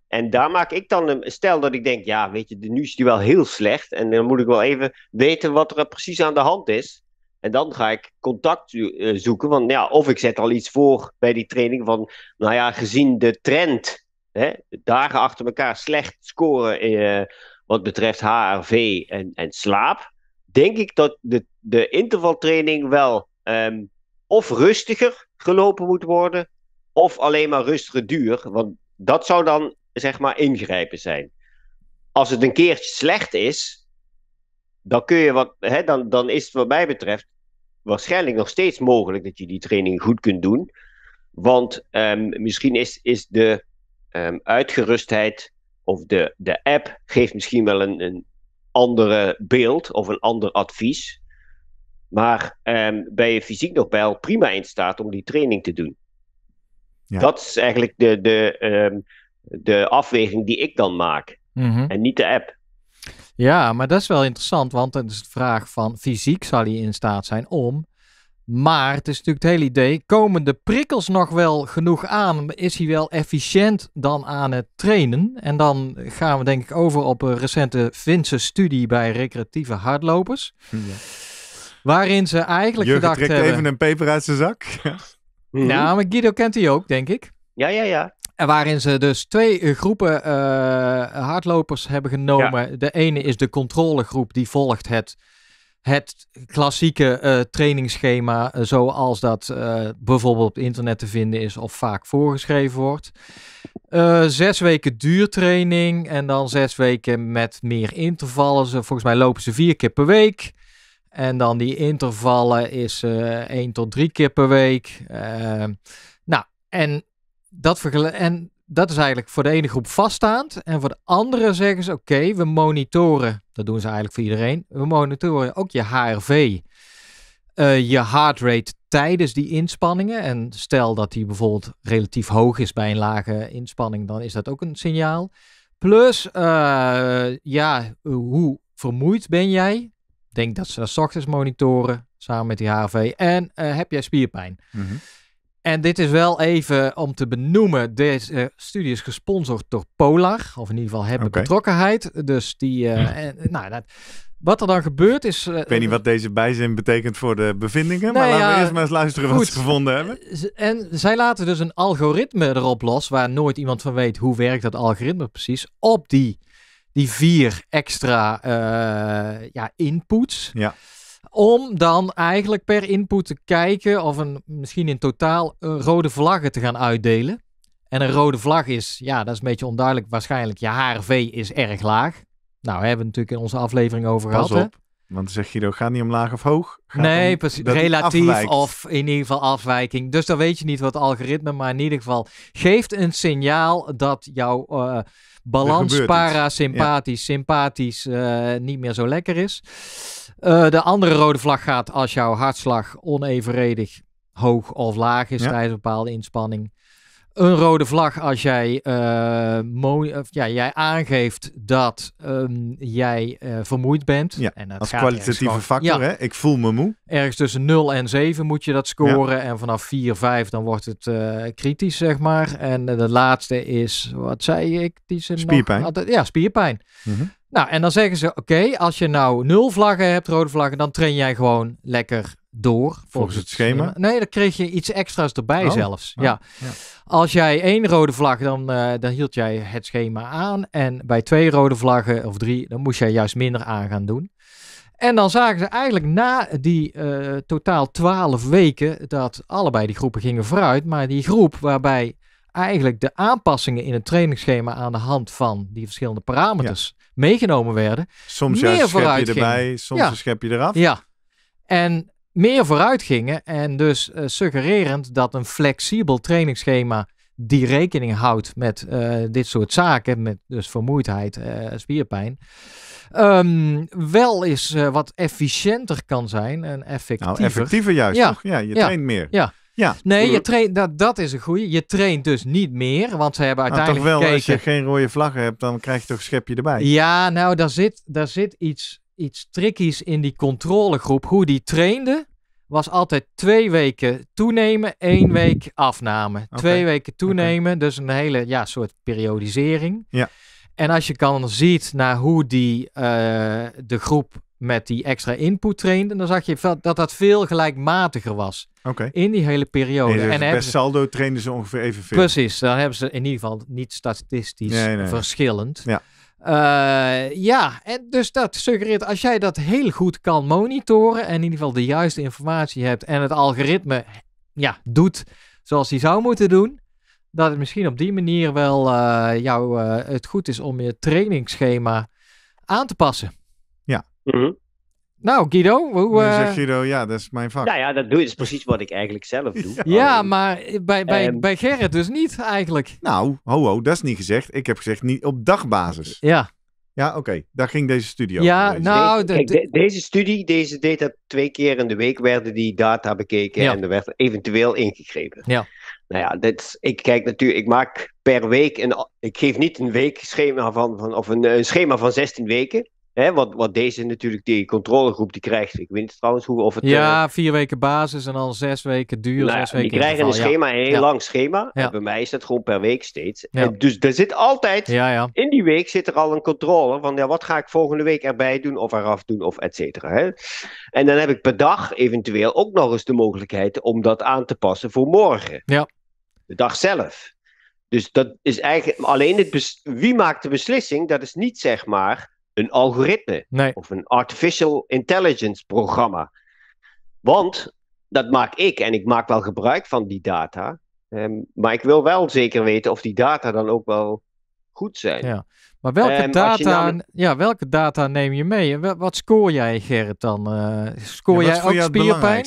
En daar maak ik dan een. Stel dat ik denk, ja, weet je, nu is die wel heel slecht. En dan moet ik wel even weten wat er precies aan de hand is. En dan ga ik contact eh, zoeken. Want ja, of ik zet al iets voor bij die training van, nou ja, gezien de trend, hè, dagen achter elkaar slecht scoren eh, wat betreft HRV en, en slaap denk ik dat de, de intervaltraining wel ehm, of rustiger gelopen moet worden, of alleen maar rustiger duur. Want dat zou dan zeg maar ingrijpen zijn. Als het een keertje slecht is, dan kun je wat, hè, dan, dan is het wat mij betreft waarschijnlijk nog steeds mogelijk dat je die training goed kunt doen. Want ehm, misschien is, is de ehm, uitgerustheid of de, de app geeft misschien wel een, een andere beeld of een ander advies. Maar ehm, ben je fysiek nog wel prima in staat om die training te doen. Ja. Dat is eigenlijk de, de, ehm, de afweging die ik dan maak. Mhm. En niet de app. Ja, maar dat is wel interessant, want het is de vraag van fysiek zal hij in staat zijn om maar het is natuurlijk het hele idee, komen de prikkels nog wel genoeg aan? Is hij wel efficiënt dan aan het trainen? En dan gaan we denk ik over op een recente Finse studie bij recreatieve hardlopers. Waarin ze eigenlijk Jurgen gedacht hebben... even een peper uit zijn zak. [laughs] Mhm. nou, maar Guido kent hij ook, denk ik. Ja, ja, ja. En waarin ze dus twee eh, groepen eh, hardlopers hebben genomen. De ene is de controlegroep, die volgt het het klassieke eh, trainingsschema, eh, zoals dat eh, bijvoorbeeld op internet te vinden is of vaak voorgeschreven wordt. zes weken duurtraining en dan zes weken met meer intervallen. Ze, volgens mij lopen ze vier keer per week. En dan die intervallen is één tot drie keer per week. nou, en dat, en dat is eigenlijk voor de ene groep vaststaand. En voor de andere zeggen ze: oké, we monitoren. Dat doen ze eigenlijk voor iedereen. We monitoren ook je HRV. Eh, je heart rate tijdens die inspanningen. En stel dat die bijvoorbeeld relatief hoog is bij een lage inspanning, dan is dat ook een signaal. Plus, eh, ja, hoe vermoeid ben jij? Denk dat ze dat ochtends monitoren samen met die HRV. En eh, heb jij spierpijn? Mm en dit is wel even om te benoemen. Deze eh, studie is gesponsord door Polar. Of in ieder geval hebben okay. betrokkenheid. Dus die. Eh, hm. eh, nou, wat er dan gebeurt is. ik weet niet wat deze bijzin betekent voor de bevindingen. maar laten we eerst maar eens luisteren wat ze gevonden hebben. En zij laten dus een algoritme erop los. Waar nooit iemand van weet hoe werkt dat algoritme precies. Op die, die vier extra ja, inputs. Ja. Om dan eigenlijk per input te kijken of een, misschien in totaal een rode vlaggen te gaan uitdelen. En een rode vlag is, ja, dat is een beetje onduidelijk. Waarschijnlijk je HRV is erg laag. Nou, hebben we natuurlijk in onze aflevering over Pas gehad. Op. want zeg zegt Guido, gaat niet omlaag of hoog. nee, precies. Relatief of in ieder geval afwijking. Dus dan weet je niet wat algoritme, maar in ieder geval geeft een signaal dat jouw eh, balans parasympathisch, sympathisch eh, niet meer zo lekker is. Eh, de andere rode vlag gaat als jouw hartslag onevenredig hoog of laag is tijdens een bepaalde inspanning. Een rode vlag als jij, eh, ja, jij aangeeft dat ehm, jij eh, vermoeid bent. en dat als kwalitatieve factor, hè? ik voel me moe. Ergens tussen 0 en 7 moet je dat scoren. En vanaf 4, 5 dan wordt het kritisch, zeg maar. En de laatste is, wat zei ik? Die ze Spierpijn. altijd, ja, spierpijn. Mhm. Nou, en dan zeggen ze: Oké, als je nou nul vlaggen hebt, rode vlaggen, dan train jij gewoon lekker door. Volgens, het schema? nee, dan kreeg je iets extra's erbij oh, zelfs. Oh, ja. Als jij één rode vlag, dan, eh, dan hield jij het schema aan. En bij twee rode vlaggen of drie, dan moest jij juist minder aan gaan doen. En dan zagen ze eigenlijk na die eh, totaal twaalf weken dat allebei die groepen gingen vooruit. Maar die groep waarbij eigenlijk de aanpassingen in het trainingsschema aan de hand van die verschillende parameters meegenomen werden. Soms meer juist schep je erbij, soms ja. schep je eraf. Ja, en meer vooruit gingen en dus eh, suggererend dat een flexibel trainingsschema die rekening houdt met eh, dit soort zaken, met dus vermoeidheid, uh, spierpijn, ehm, wel eens wat efficiënter kan zijn en effectiever. Nou, effectiever juist, ja. toch? Ja, je ja. traint meer. Ja. Ja. Nee, je traint, dat, dat is een goeie. Je traint dus niet meer, want ze hebben uiteindelijk nou, toch wel, gekeken... als je geen rode vlaggen hebt, dan krijg je toch een schepje erbij. Ja, nou, daar zit, daar zit iets, iets trickies in die controlegroep. Hoe die trainde, was altijd twee weken toenemen, één week afname. Twee weken toenemen, dus een hele ja, soort periodisering. Ja. En als je kan ziet naar hoe die eh, de groep met die extra input trainde, dan zag je dat dat veel gelijkmatiger was in die hele periode. Nee, en per ze... saldo trainden ze ongeveer evenveel. Precies, dan hebben ze in ieder geval niet statistisch verschillend. Ja. Eh, ja, en dus dat suggereert als jij dat heel goed kan monitoren en in ieder geval de juiste informatie hebt en het algoritme ja, doet zoals hij zou moeten doen, dat het misschien op die manier wel uh, jou, eh, het goed is om je trainingsschema aan te passen. Mhm. Nou, Guido, hoe... Uh... zegt Guido, ja, dat is mijn vak. Ja, ja, dat doe je. Dat is precies wat ik eigenlijk zelf doe. [laughs] Ja, maar bij, bij, ehm. bij Gerrit dus niet eigenlijk. Nou, ho, ho, dat is niet gezegd. Ik heb gezegd niet op dagbasis. Ja. Ja, oké. Daar ging deze studie over. Ja, deze. nou... deze studie, deze deed dat twee keer in de week werden die data bekeken en er werd eventueel ingegrepen. Ja. Nou ja, dit, ik kijk natuurlijk, ik maak per week een, ik geef niet een weekschema van, van of een, een schema van 16 weken. Hè, wat, wat deze natuurlijk, die controlegroep, die krijgt. Ik weet niet trouwens hoe of het. Ja, eh, vier weken basis en dan zes weken duur. Nou, zes weken die krijgen een schema, een heel lang schema. bij mij is dat gewoon per week steeds. En dus er zit altijd, in die week zit er al een controle van ja, wat ga ik volgende week erbij doen of eraf doen of et cetera. Hè? En dan heb ik per dag eventueel ook nog eens de mogelijkheid om dat aan te passen voor morgen. Ja. De dag zelf. Dus dat is eigenlijk alleen het. Wie maakt de beslissing? Dat is niet zeg maar een algoritme of een artificial intelligence programma. Want dat maak ik en ik maak wel gebruik van die data. Ehm, maar ik wil wel zeker weten of die data dan ook wel goed zijn. Ja. Maar welke, ehm, data, ja, welke data neem je mee? wat scoor jij, Gerrit, dan? Uh, scoor jij ook spierpijn?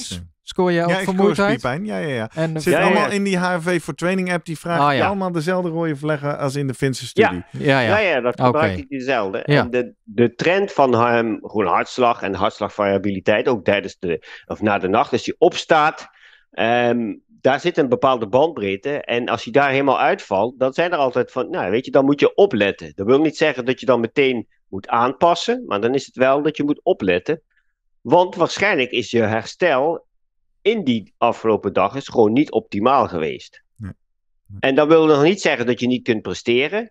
score je ook ja, vermoeidheid? Ja, ja, ja. En Zit eh, allemaal in die HRV voor Training app. Die vraagt ah, je allemaal dezelfde rode vleggen als in de Finse studie. Ja, ja, ja. dat gebruik okay. ik dezelfde. En de, de trend van um, gewoon hartslag en hartslagvariabiliteit, ook tijdens de, of na de nacht, als je opstaat, ehm, daar zit een bepaalde bandbreedte. En als je daar helemaal uitvalt, dan zijn er altijd van, nou weet je, dan moet je opletten. Dat wil niet zeggen dat je dan meteen moet aanpassen, maar dan is het wel dat je moet opletten. Want waarschijnlijk is je herstel in die afgelopen dag is gewoon niet optimaal geweest. Nee. En dat wil nog niet zeggen dat je niet kunt presteren.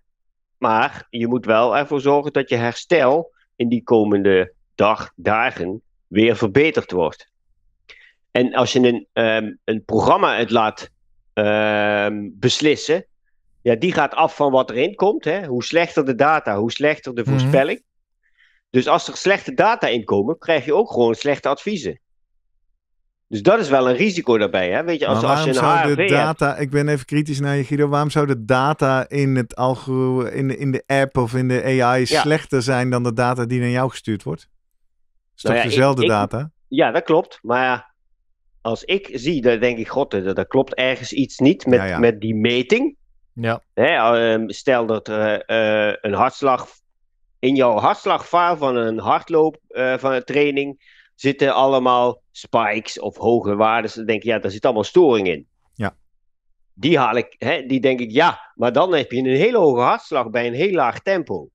Maar je moet wel ervoor zorgen dat je herstel in die komende dag, dagen weer verbeterd wordt. En als je een, ehm, een programma het laat ehm, beslissen, ja, die gaat af van wat erin komt. Hè? Hoe slechter de data, hoe slechter de mhm. voorspelling. Dus als er slechte data in komen, krijg je ook gewoon slechte adviezen. Dus dat is wel een risico daarbij. Hè? Weet je, als, als je een zou de data, ik ben even kritisch naar je Guido, waarom zou de data in, het algoritme, in, de, in de app of in de AI slechter zijn dan de data die naar jou gestuurd wordt? Is nou dezelfde data? ja, dat klopt. Maar als ik zie, dan denk ik, god, eh, dat, klopt ergens iets niet met, met die meting. Ja. Ehm, stel dat eh, een hartslag in jouw hartslagvaar van een hardloop eh, van een training zitten allemaal spikes of hoge waarden. Dan denk je, ja, daar zit allemaal storing in. Ja. Die haal ik, hè, die denk ik, ja, maar dan heb je een hele hoge hartslag bij een heel laag tempo.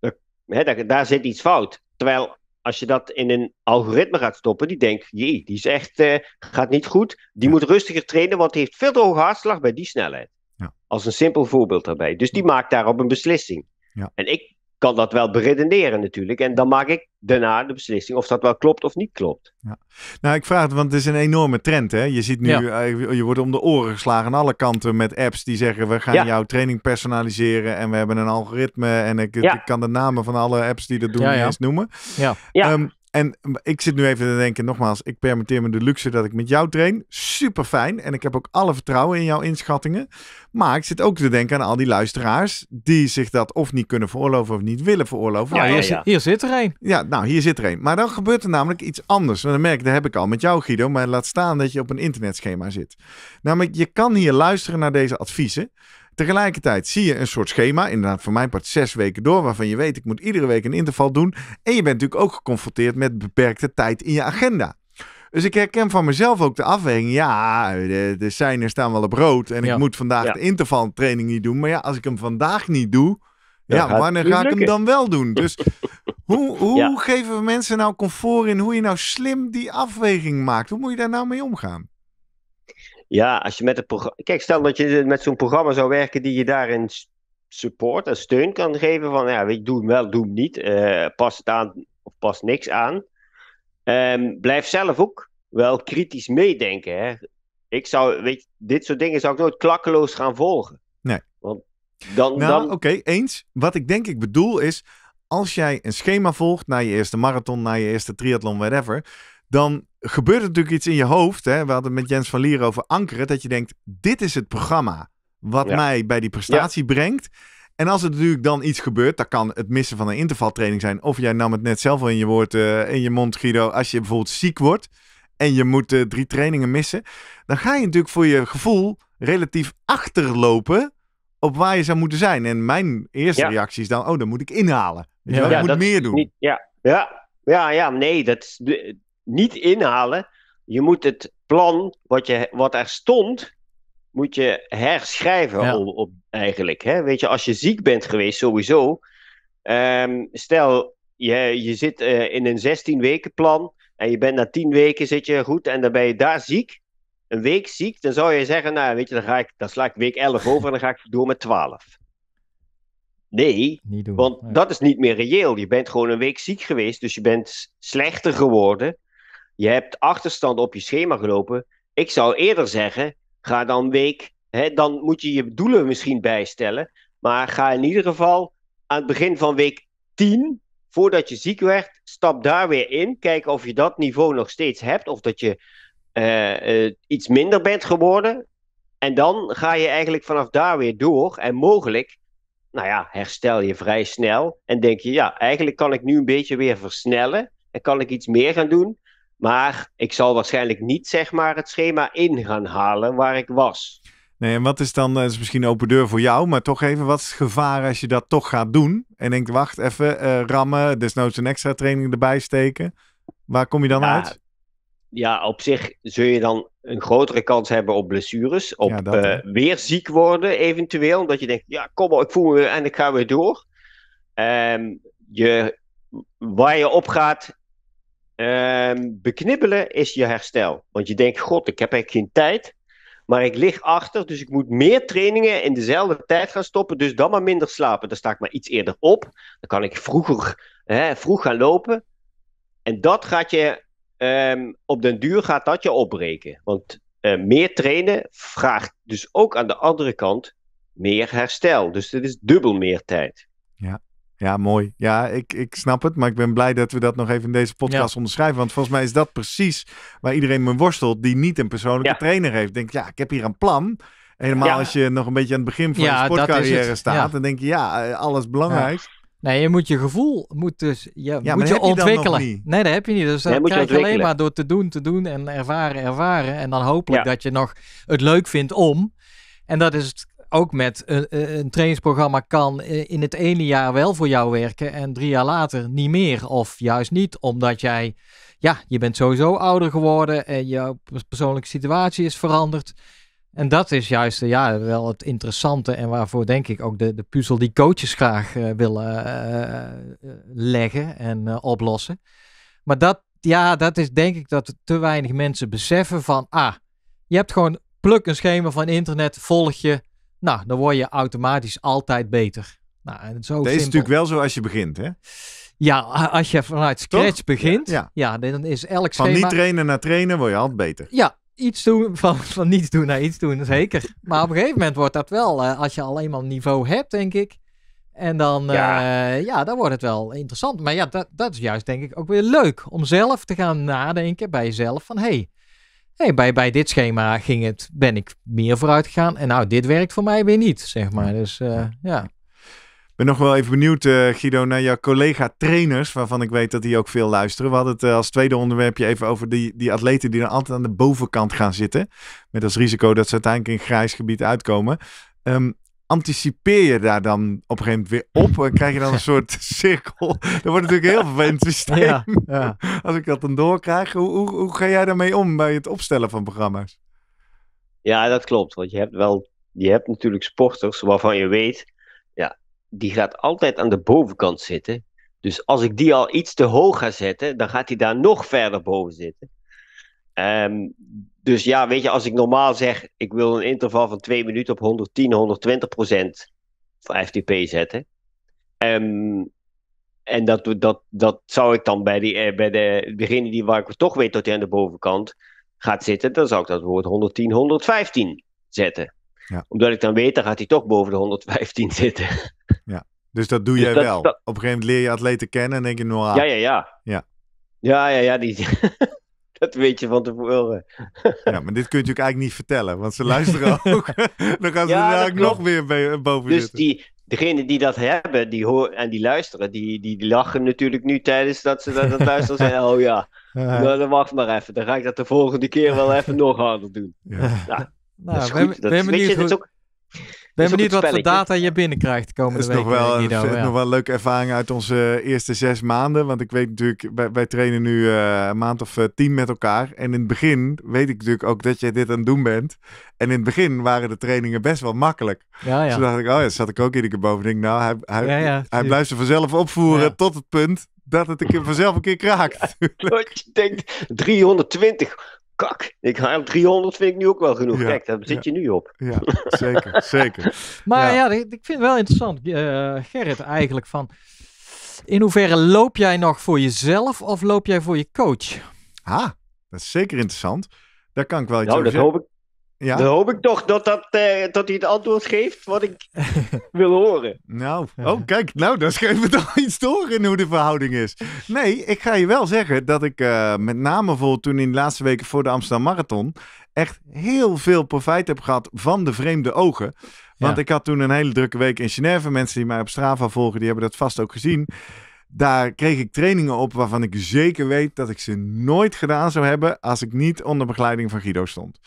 Dat, hè, daar, zit iets fout. Terwijl als je dat in een algoritme gaat stoppen, die denkt, jee, die is echt, eh, gaat niet goed. Die moet rustiger trainen, want die heeft veel te hoge hartslag bij die snelheid. Ja. Als een simpel voorbeeld daarbij. Dus die maakt daarop een beslissing. Ja. En ik kan dat wel beredeneren natuurlijk. En dan maak ik daarna de beslissing of dat wel klopt of niet klopt. Ja. Nou, ik vraag het, want het is een enorme trend. Hè? Je ziet nu, eh, je wordt om de oren geslagen aan alle kanten met apps die zeggen... we gaan jouw training personaliseren en we hebben een algoritme... en ik, ik kan de namen van alle apps die dat doen niet eens noemen. Ja. Ehm, en ik zit nu even te denken, nogmaals, ik permitteer me de luxe dat ik met jou train. Super fijn. En ik heb ook alle vertrouwen in jouw inschattingen. Maar ik zit ook te denken aan al die luisteraars die zich dat of niet kunnen veroorloven of niet willen veroorloven. Ja, hier, ja. hier zit er een. Ja, nou, hier zit er een. Maar dan gebeurt er namelijk iets anders. Want dan merk ik, dat heb ik al met jou, Guido. Maar laat staan dat je op een internetschema zit. Namelijk, je kan hier luisteren naar deze adviezen. Tegelijkertijd zie je een soort schema, inderdaad voor mijn part zes weken door, waarvan je weet ik moet iedere week een interval doen. En je bent natuurlijk ook geconfronteerd met beperkte tijd in je agenda. Dus ik herken van mezelf ook de afweging. Ja, de, zijn er staan wel op rood. En ik moet vandaag ja. de intervaltraining niet doen. Maar ja, als ik hem vandaag niet doe, ja, ja wanneer ga ik hem dan wel doen? Dus [laughs] hoe, hoe geven we mensen nou comfort in hoe je nou slim die afweging maakt? Hoe moet je daar nou mee omgaan? Ja, als je met het programma. Kijk, stel dat je met zo'n programma zou werken die je daarin support en steun kan geven. Van ja, weet doe hem wel, doe hem niet. Eh, pas het aan of pas niks aan. Ehm, blijf zelf ook wel kritisch meedenken. Hè? Ik zou, weet dit soort dingen zou ik nooit klakkeloos gaan volgen. Nee. Want dan. Nou, dan... oké, eens. Wat ik denk ik bedoel is. Als jij een schema volgt naar je eerste marathon, naar je eerste triathlon, whatever dan gebeurt er natuurlijk iets in je hoofd. Hè? We hadden met Jens van Lier over ankeren. Dat je denkt, dit is het programma wat mij bij die prestatie brengt. En als er natuurlijk dan iets gebeurt, dat kan het missen van een intervaltraining zijn. Of jij nam het net zelf al in je woord, eh, in je mond, Guido. Als je bijvoorbeeld ziek wordt en je moet eh, drie trainingen missen. Dan ga je natuurlijk voor je gevoel relatief achterlopen op waar je zou moeten zijn. En mijn eerste reactie is dan, oh, dan moet ik inhalen. Dus ja, ik moet meer doen. ja. Ja. ja, ja, nee, dat, niet inhalen. Je moet het plan wat, je, wat er stond, moet je herschrijven op, eigenlijk. Hè? Weet je, als je ziek bent geweest sowieso. Ehm, stel, je, je zit eh, in een 16 weken plan en je bent na 10 weken zit je goed en dan ben je daar ziek. Een week ziek, dan zou je zeggen, nou weet je, dan, ga ik, dan sla ik week 11 over en dan ga ik door met 12. Nee, want dat is niet meer reëel. Je bent gewoon een week ziek geweest, dus je bent slechter geworden je hebt achterstand op je schema gelopen. Ik zou eerder zeggen, ga dan week, hè, dan moet je je doelen misschien bijstellen. Maar ga in ieder geval aan het begin van week 10, voordat je ziek werd, stap daar weer in. Kijk of je dat niveau nog steeds hebt of dat je eh, eh, iets minder bent geworden. En dan ga je eigenlijk vanaf daar weer door en mogelijk nou ja, herstel je vrij snel. En denk je, ja, eigenlijk kan ik nu een beetje weer versnellen. En kan ik iets meer gaan doen. Maar ik zal waarschijnlijk niet zeg maar, het schema in gaan halen waar ik was. Nee, en wat is dan, dat eh, is misschien open deur voor jou, maar toch even, wat is het gevaar als je dat toch gaat doen? En denkt, wacht even, uh, rammen, desnoods een extra training erbij steken. Waar kom je dan uit? Ja, op zich zul je dan een grotere kans hebben op blessures, op ja, eh, weer ziek worden eventueel. Omdat je denkt, ja kom maar, ik voel me weer en ik ga weer door. Um, je, waar je op gaat, Um, beknibbelen is je herstel. Want je denkt, god, ik heb eigenlijk geen tijd. Maar ik lig achter, dus ik moet meer trainingen in dezelfde tijd gaan stoppen. Dus dan maar minder slapen. Dan sta ik maar iets eerder op. Dan kan ik vroeger, hè, vroeg gaan lopen. En dat gaat je, ehm, op den duur gaat dat je opbreken. Want eh, meer trainen vraagt dus ook aan de andere kant meer herstel. Dus het is dubbel meer tijd. Ja. Ja, mooi. Ja, ik, ik snap het. Maar ik ben blij dat we dat nog even in deze podcast onderschrijven. Want volgens mij is dat precies waar iedereen me worstelt die niet een persoonlijke trainer heeft. Denk, ja, ik heb hier een plan. Helemaal als je nog een beetje aan het begin van je sportcarrière staat. Dan denk je, ja, alles belangrijk. Nee, je moet je gevoel moet dus je, moet je, ontwikkelen. Nee, dat heb je niet. Dus dat krijg je, alleen maar door te doen, te doen en ervaren, ervaren. En dan hopelijk dat je nog het leuk vindt om. En dat is ook met een, eh, eh, een trainingsprogramma kan eh, in het ene jaar wel voor jou werken en drie jaar later niet meer. Of juist niet, omdat jij, ja, je bent sowieso ouder geworden en jouw persoonlijke situatie is veranderd. En dat is juist ja, wel het interessante en waarvoor denk ik ook de, de puzzel die coaches graag willen leggen en oplossen. Maar dat, ja, dat is denk ik dat te weinig mensen beseffen van, ah, je hebt gewoon pluk een schema van internet, volg je, nou, dan word je automatisch altijd beter. Nou, en zo is natuurlijk wel zo als je begint, hè? Ja, als je vanuit scratch begint, ja. dan is elk van schema... Van niet trainen naar trainen word je altijd beter. Ja, iets doen, [laughs] van, van niets doen naar iets doen, zeker. Maar op een gegeven moment wordt dat wel, eh, als je al eenmaal niveau hebt, denk ik. En dan, ja. Eh, ja, dan wordt het wel interessant. Maar ja, dat, dat is juist denk ik ook weer leuk. Om zelf te gaan nadenken bij jezelf van... Hey, hey, bij, bij dit schema ging het, ben ik meer vooruit gegaan. En nou, dit werkt voor mij weer niet, zeg maar. Dus eh, ja. Ik ben nog wel even benieuwd, eh, Guido, naar jouw collega-trainers, waarvan ik weet dat die ook veel luisteren. We hadden het eh, als tweede onderwerpje even over die, die atleten die dan altijd aan de bovenkant gaan zitten. Met als risico dat ze uiteindelijk in grijs gebied uitkomen. Um, anticipeer je daar dan op een gegeven moment weer op en krijg je dan een [laughs] soort cirkel. Er wordt natuurlijk heel veel systeem. Ja, ja. [laughs] Als ik dat dan doorkrijg, hoe, hoe, hoe ga jij daarmee om bij het opstellen van programma's? Ja, dat klopt. Want je hebt wel, je hebt natuurlijk sporters waarvan je weet, ja, die gaat altijd aan de bovenkant zitten. Dus als ik die al iets te hoog ga zetten, dan gaat hij daar nog verder boven zitten. Um, dus ja, weet je, als ik normaal zeg, ik wil een interval van twee minuten op 110, 120 procent FTP zetten. Ehm, en dat, dat, dat zou ik dan bij, die, eh, bij de, degene die waar ik toch weet dat hij aan de bovenkant gaat zitten, dan zou ik dat woord 110, 115 zetten. Ja. Omdat ik dan weet, dan gaat hij toch boven de 115 [laughs] zitten. Ja, dus dat doe dus jij wel. Op een gegeven moment leer je atleten kennen en denk je, nou... aan. Ah. ja, ja, ja. Ja, ja, ja, ja die... [laughs] Dat weet je van tevoren. Ja, maar dit kun je natuurlijk eigenlijk niet vertellen, want ze luisteren [laughs] ook. Dan gaan ze eigenlijk nog weer boven dus Die, degene die dat hebben die hoor, en die luisteren, die, die, die lachen natuurlijk nu tijdens dat ze dat, luisteren. Zeggen, [laughs] oh ja, nou, dan wacht maar even. Dan ga ik dat de volgende keer wel even nog harder doen. Ja. Nou, dat is goed. Ben, dat, weet je, dat ook ben benieuwd wat voor data je binnenkrijgt komende dat is Nog wel, eh, is nog wel een leuke ervaring uit onze eerste zes maanden. Want ik weet natuurlijk, wij, trainen nu eh, een maand of eh, tien met elkaar. En in het begin weet ik natuurlijk ook dat jij dit aan het doen bent. En in het begin waren de trainingen best wel makkelijk. Ja, ja. Toen dacht ik, oh ja, zat ik ook iedere keer boven. denk, nou, hij, hij, hij blijft ze vanzelf opvoeren tot het punt dat het een keer vanzelf een keer kraakt. Ja, [laughs] [laughs] je denkt, 320 kak, ik haal 300 vind ik nu ook wel genoeg. Kijk, daar zit je nu op. Ja, zeker, [laughs] zeker. Maar ja. ik vind het wel interessant, eh, Gerrit, eigenlijk van... In hoeverre loop jij nog voor jezelf of loop jij voor je coach? Ah, dat is zeker interessant. Daar kan ik wel iets nou, over dat zeggen. Hoop ik, ja? Dan hoop ik toch dat, dat, eh, dat hij het antwoord geeft wat ik [laughs] wil horen. Nou, oh kijk, nou dan schrijven we toch iets door in hoe de verhouding is. Nee, ik ga je wel zeggen dat ik eh, met name voor toen in de laatste weken voor de Amsterdam Marathon echt heel veel profijt heb gehad van de vreemde ogen. Want ik had toen een hele drukke week in Genève. Mensen die mij op Strava volgen, die hebben dat vast ook gezien. Daar kreeg ik trainingen op waarvan ik zeker weet dat ik ze nooit gedaan zou hebben als ik niet onder begeleiding van Guido stond.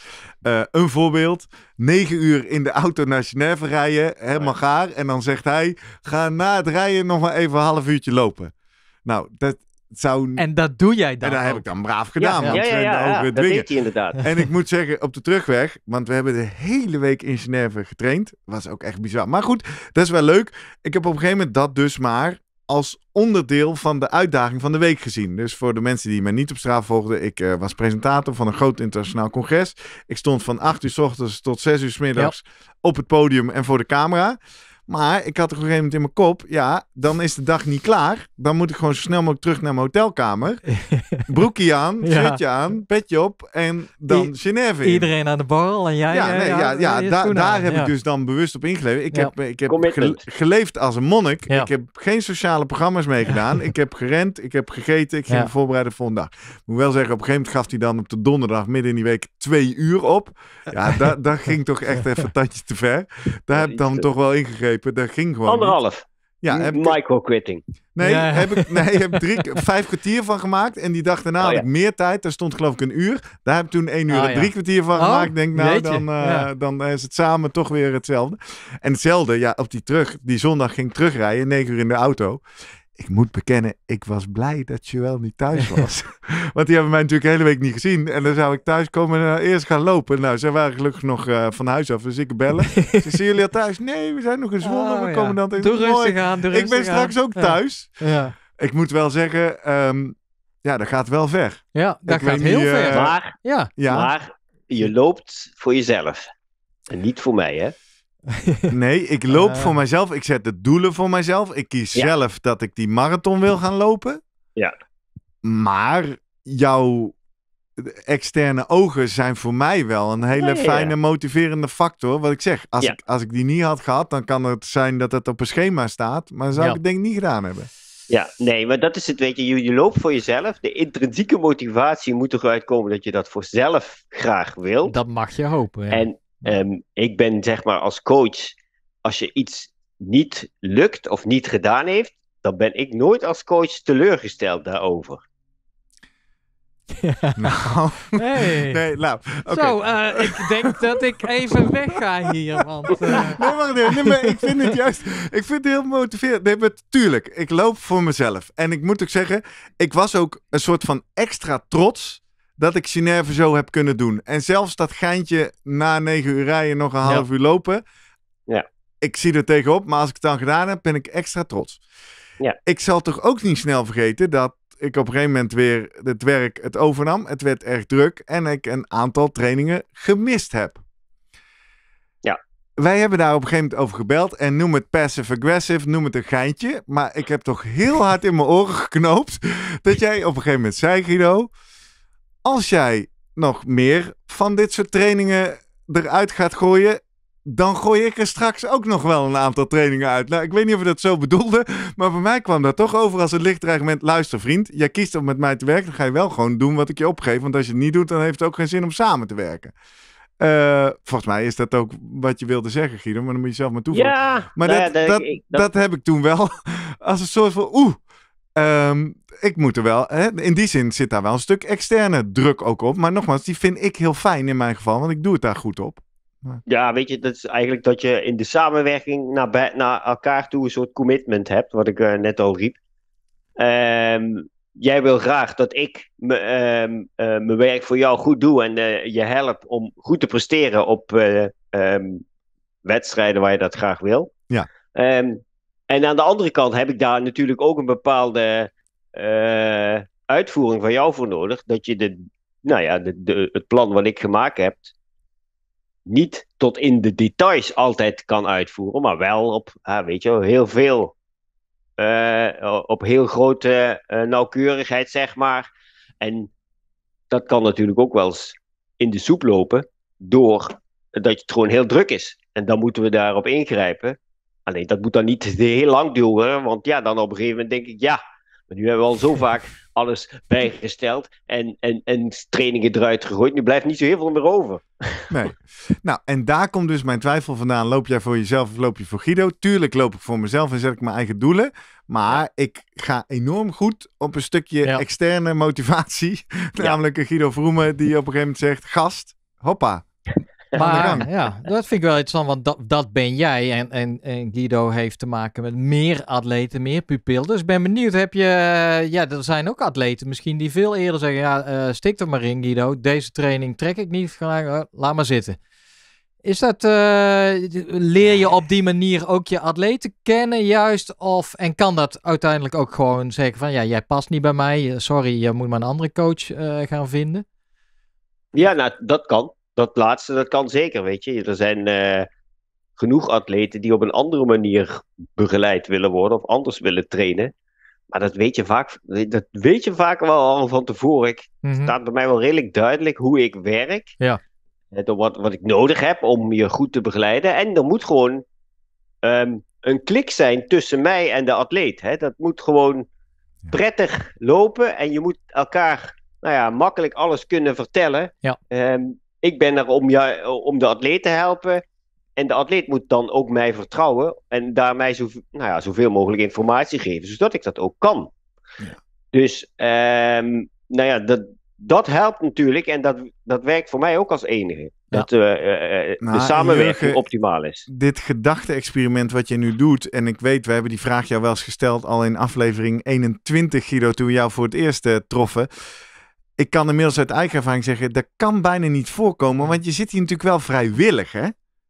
Eh, een voorbeeld: 9 uur in de auto naar Genève rijden, helemaal gaar. En dan zegt hij: ga na het rijden nog maar even een half uurtje lopen. Nou, dat, zou... En dat doe jij dan. En dat heb ik dan braaf gedaan. want ja, ja, ja dat deed hij inderdaad. En ik moet zeggen, op de terugweg, want we hebben de hele week in Genève getraind. Was ook echt bizar. Maar goed, dat is wel leuk. Ik heb op een gegeven moment dat dus maar als onderdeel van de uitdaging van de week gezien. Dus voor de mensen die mij niet op straat volgden, ik eh, was presentator van een groot internationaal congres. Ik stond van 8 uur s ochtends tot 6 uur s middags op het podium en voor de camera. Maar ik had op een gegeven moment in mijn kop, ja, dan is de dag niet klaar. Dan moet ik gewoon zo snel mogelijk terug naar mijn hotelkamer. [laughs] Broekje aan, shirtje aan, petje op en dan I Iedereen aan de borrel en jij? Ja, eh, nee, ja, ja, eh, daar heb ik dus dan bewust op ingeleefd. Ik heb, ik heb geleefd als een monnik. Ik heb geen sociale programma's meegedaan. ik heb gerend, ik heb gegeten, ik ging voorbereiden voor een dag. Ik moet wel zeggen, op een gegeven moment gaf hij dan op de donderdag midden in die week twee uur op. Ja, [laughs] dat ging toch echt even een tandje te ver. Daar heb ik dan toch wel ingegeven ingrepen. Dat ging gewoon. Anderhalf. Ja, heb micro Nee, heb ik, nee, heb drie, [laughs] vijf kwartier van gemaakt. En die dag daarna oh, had ik meer tijd. Daar stond geloof ik een uur. Daar heb ik toen één uur oh en drie kwartier van oh, gemaakt. denk, nou, dan, eh, dan is het samen toch weer hetzelfde. En hetzelfde, ja, op die terug. Die zondag ging terugrijden, negen uur in de auto ik moet bekennen, ik was blij dat wel niet thuis was. [laughs] Want die hebben mij natuurlijk de hele week niet gezien. En dan zou ik thuis komen en eh, eerst gaan lopen. Nou, ze waren gelukkig nog eh, van huis af, dus ik bellen. [laughs] ze zien jullie al thuis? Nee, we zijn nog in Zwolle. Oh, we komen dan tegen... mooi. aan, Ik ben straks ook thuis. Ja. Ik moet wel zeggen, ehm, ja, dat gaat wel ver. Ja, dat gaat heel eh, ver. maar, ja. maar je loopt voor jezelf. En niet voor mij, hè? [laughs] nee, ik loop eh. voor mezelf. Ik zet de doelen voor mezelf. Ik kies zelf dat ik die marathon wil gaan lopen. Ja. Maar jouw externe ogen zijn voor mij wel een hele fijne, motiverende factor. Wat ik zeg, als, ik, als ik die niet had gehad, dan kan het zijn dat het op een schema staat. Maar dan zou ik het denk ik niet gedaan hebben. Ja, nee, maar dat is het, weet je, je, loopt voor jezelf. De intrinsieke motivatie moet eruit komen dat je dat voor zelf graag wil. Dat mag je hopen. Ja. En Ehm, ik ben zeg maar als coach, als je iets niet lukt of niet gedaan heeft, dan ben ik nooit als coach teleurgesteld daarover. [laughs] Nou, nee, nou, Zo, eh, ik denk dat ik even wegga hier, want... Eh, nee, wacht even. ik vind het juist... Ik vind het heel motiverend. Nee, maar tuurlijk, ik loop voor mezelf. En ik moet ook zeggen, ik was ook een soort van extra trots dat ik Genève zo heb kunnen doen. En zelfs dat geintje na negen uur rijden nog een half uur lopen. Ja. Ik zie er tegenop, maar als ik het dan gedaan heb, ben ik extra trots. Ja. Ik zal toch ook niet snel vergeten dat ik op een gegeven moment weer het werk het overnam. Het werd erg druk en ik een aantal trainingen gemist heb. Wij hebben daar op een gegeven moment over gebeld en noem het passive aggressive, noem het een geintje. Maar ik heb toch heel hard in mijn oren geknoopt dat jij op een gegeven moment zei, Guido, als jij nog meer van dit soort trainingen eruit gaat gooien, dan gooi ik er straks ook nog wel een aantal trainingen uit. Nou, ik weet niet of je dat zo bedoelde, maar voor mij kwam dat toch over als het lichtdreigement. Luister vriend, jij kiest om met mij te werken, dan ga je wel gewoon doen wat ik je opgeef. Want als je het niet doet, dan heeft het ook geen zin om samen te werken. Eh, volgens mij is dat ook wat je wilde zeggen, Guido, maar dan moet je zelf maar toevoegen. Ja, maar nou dat, dat, heb ik toen wel [laughs] als een soort van, oeh, Ehm, ik moet er wel, hè, in die zin zit daar wel een stuk externe druk ook op. Maar nogmaals, die vind ik heel fijn in mijn geval, want ik doe het daar goed op. Ja, weet je, dat is eigenlijk dat je in de samenwerking naar, naar elkaar toe een soort commitment hebt, wat ik eh, net al riep. Ehm, jij wil graag dat ik ehm, eh, mijn werk voor jou goed doe en eh, je help om goed te presteren op wedstrijden waar je dat graag wil. Ja. En aan de andere kant heb ik daar natuurlijk ook een bepaalde eh, uitvoering van jou voor nodig. Dat je de, nou ja, de, de, het plan wat ik gemaakt heb, niet tot in de details altijd kan uitvoeren, maar wel op, ah, weet je, heel veel. Eh, op heel grote eh, nauwkeurigheid, zeg maar. En dat kan natuurlijk ook wel eens in de soep lopen, doordat het gewoon heel druk is. En dan moeten we daarop ingrijpen. Alleen dat moet dan niet [laughs] heel lang duren, want ja, dan op een gegeven moment denk ik, ja, maar nu hebben we al zo vaak [laughs] alles bijgesteld en, en, en trainingen eruit gegooid. Nu blijft niet zo heel veel meer over. Nee. Nou, en daar komt dus mijn twijfel vandaan. Loop jij voor jezelf of loop je voor Guido? Tuurlijk loop ik voor mezelf en zet ik mijn eigen doelen. Maar ik ga enorm goed op een stukje externe motivatie. [laughs] Namelijk een Guido Vroemen die op een gegeven moment zegt, gast, hoppa. Maar ja, dat vind ik wel interessant, want dat, dat ben jij. En, en, en Guido heeft te maken met meer atleten, meer pupil. Dus ik ben benieuwd, heb je... Eh, ja, er zijn ook atleten misschien die veel eerder zeggen... Ja, eh, stik er maar in Guido, deze training trek ik niet. Graag, laat maar zitten. Is dat... Eh, leer je op die manier ook je atleten kennen juist? Of, en kan dat uiteindelijk ook gewoon zeggen van... Ja, jij past niet bij mij. Sorry, je moet maar een andere coach gaan vinden. Ja, nou, dat kan dat laatste, dat kan zeker, weet je. Er zijn eh, genoeg atleten die op een andere manier begeleid willen worden of anders willen trainen. Maar dat weet je vaak, dat weet je vaak wel al van tevoren. Ik, mhm. staat bij mij wel redelijk duidelijk hoe ik werk. Ja. Eh, wat, wat ik nodig heb om je goed te begeleiden. En er moet gewoon ehm, een klik zijn tussen mij en de atleet. Hè? Dat moet gewoon prettig lopen en je moet elkaar nou ja, makkelijk alles kunnen vertellen. Ja. Ehm, ik ben er om, jou om de atleet te helpen. En de atleet moet dan ook mij vertrouwen en daar mij zo, nou ja, zoveel mogelijk informatie geven, zodat ik dat ook kan. Dus ehm, nou ja, dat, dat helpt natuurlijk en dat, dat werkt voor mij ook als enige. Dat eh, eh, eh, de nou, samenwerking optimaal is. Dit gedachte-experiment wat je nu doet, en ik weet, we hebben die vraag jou wel eens gesteld al in aflevering 21, Guido, toen we jou voor het eerst troffen ik kan inmiddels uit eigen ervaring zeggen, dat kan bijna niet voorkomen, want je zit hier natuurlijk wel vrijwillig, hè?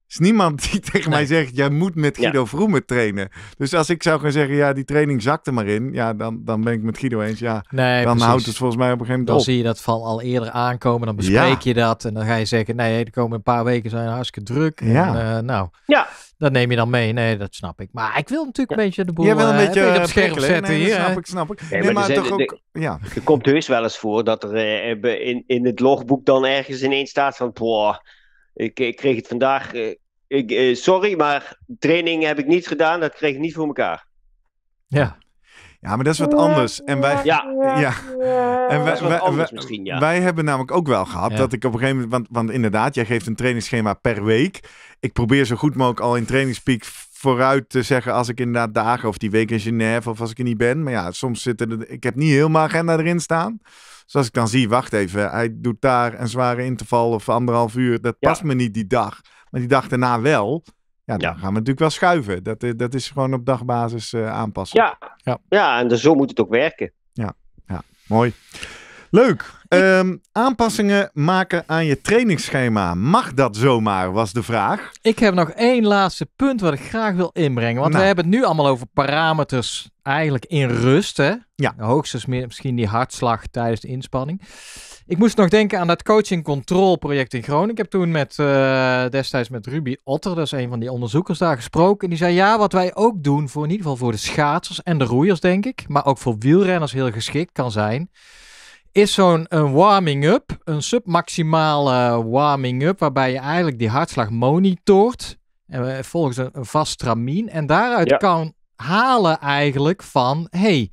is niemand die [laughs] tegen mij zegt, jij moet met Guido Vroemen trainen. Dus als ik zou gaan zeggen, ja, die training zakte maar in, ja, dan, dan ben ik met Guido eens, ja, dan houdt het volgens mij op een gegeven moment dan zie je dat van al eerder aankomen, dan bespreek je dat en dan ga je zeggen, nee, de komende paar weken zijn hartstikke druk. Ja. En, eh, nou, ja. Dat neem je dan mee. Nee, dat snap ik. Maar ik wil natuurlijk een beetje de boel... Je wil een eh, beetje uh, op scherp zetten hier. snap ik, snap ik. Nee, maar, maar er, toch ook... De, ja. Er komt dus wel eens voor dat er eh, in, in het logboek dan ergens ineens staat van... Boah, ik, ik kreeg het vandaag... ik, sorry, maar training heb ik niet gedaan. Dat kreeg ik niet voor elkaar. Ja. Ja, maar dat is wat anders. En wij. Ja, En wij, wij, wij, hebben namelijk ook wel gehad dat ik op een gegeven moment. Want, want inderdaad, jij geeft een trainingsschema per week. Ik probeer zo goed mogelijk al in trainingspeak vooruit te zeggen als ik inderdaad dagen of die week in Genève of als ik er niet ben. Maar ja, soms zitten er, ik heb niet heel agenda erin staan. Dus als ik dan zie, wacht even, hij doet daar een zware interval of anderhalf uur. Dat past me niet die dag. Maar die dag daarna wel ja, dan gaan we natuurlijk wel schuiven. Dat, eh, dat is gewoon op dagbasis eh, aanpassen. Ja. ja. Ja. en dus zo moet het ook werken. Ja, ja. mooi. Leuk. [laughs] Ehm, aanpassingen maken aan je trainingsschema. Mag dat zomaar, was de vraag. Ik heb nog één laatste punt wat ik graag wil inbrengen. Want we nou. hebben het nu allemaal over parameters eigenlijk in rust. Hè? Ja. Hoogstens misschien die hartslag tijdens de inspanning. Ik moest nog denken aan dat coaching control project in Groningen. Ik heb toen met, eh, destijds met Ruby Otter, dat is een van die onderzoekers, daar gesproken. En die zei, ja, wat wij ook doen, voor in ieder geval voor de schaatsers en de roeiers, denk ik. Maar ook voor wielrenners heel geschikt kan zijn is zo'n warming-up, een submaximale eh, warming-up, waarbij je eigenlijk die hartslag monitort en eh, volgens een, een vast tramien. En daaruit kan halen eigenlijk van, hey,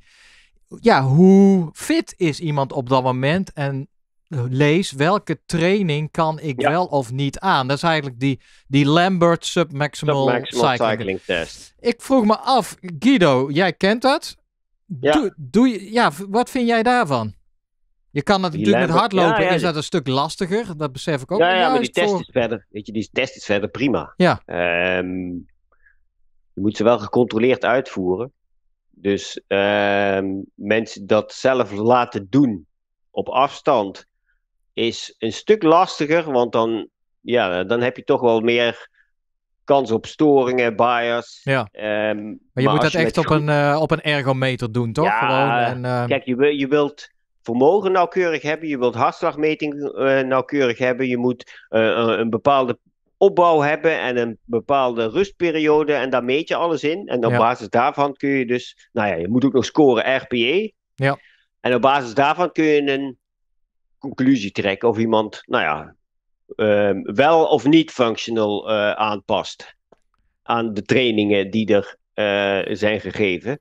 ja, hoe fit is iemand op dat moment? En eh, lees welke training kan ik wel of niet aan. Dat is eigenlijk die, die Lambert Submaximal, cycling. Test. Ik vroeg me af, Guido, jij kent dat? Ja. Doe, doe, ja, wat vind jij daarvan? Je kan het natuurlijk met hardlopen, is dat een stuk lastiger. Dat besef ik ook. Ja, ja maar die test is verder. Weet je, die test is verder prima. Ja. Ehm, je moet ze wel gecontroleerd uitvoeren. Dus ehm, mensen dat zelf laten doen op afstand is een stuk lastiger, want dan, ja, dan heb je toch wel meer kans op storingen, bias. Ja. Ehm, maar je moet dat echt op, een, eh, op een ergometer doen, toch? Ja, Gewoon en, eh, kijk, je, je wilt vermogen nauwkeurig hebben, je wilt hartslagmeting eh, nauwkeurig hebben, je moet eh, een bepaalde opbouw hebben en een bepaalde rustperiode en daar meet je alles in. En op basis daarvan kun je dus, nou ja, je moet ook nog scoren RPE. Ja. En op basis daarvan kun je een conclusie trekken of iemand, nou ja, ehm, wel of niet functional eh, aanpast aan de trainingen die er zijn gegeven.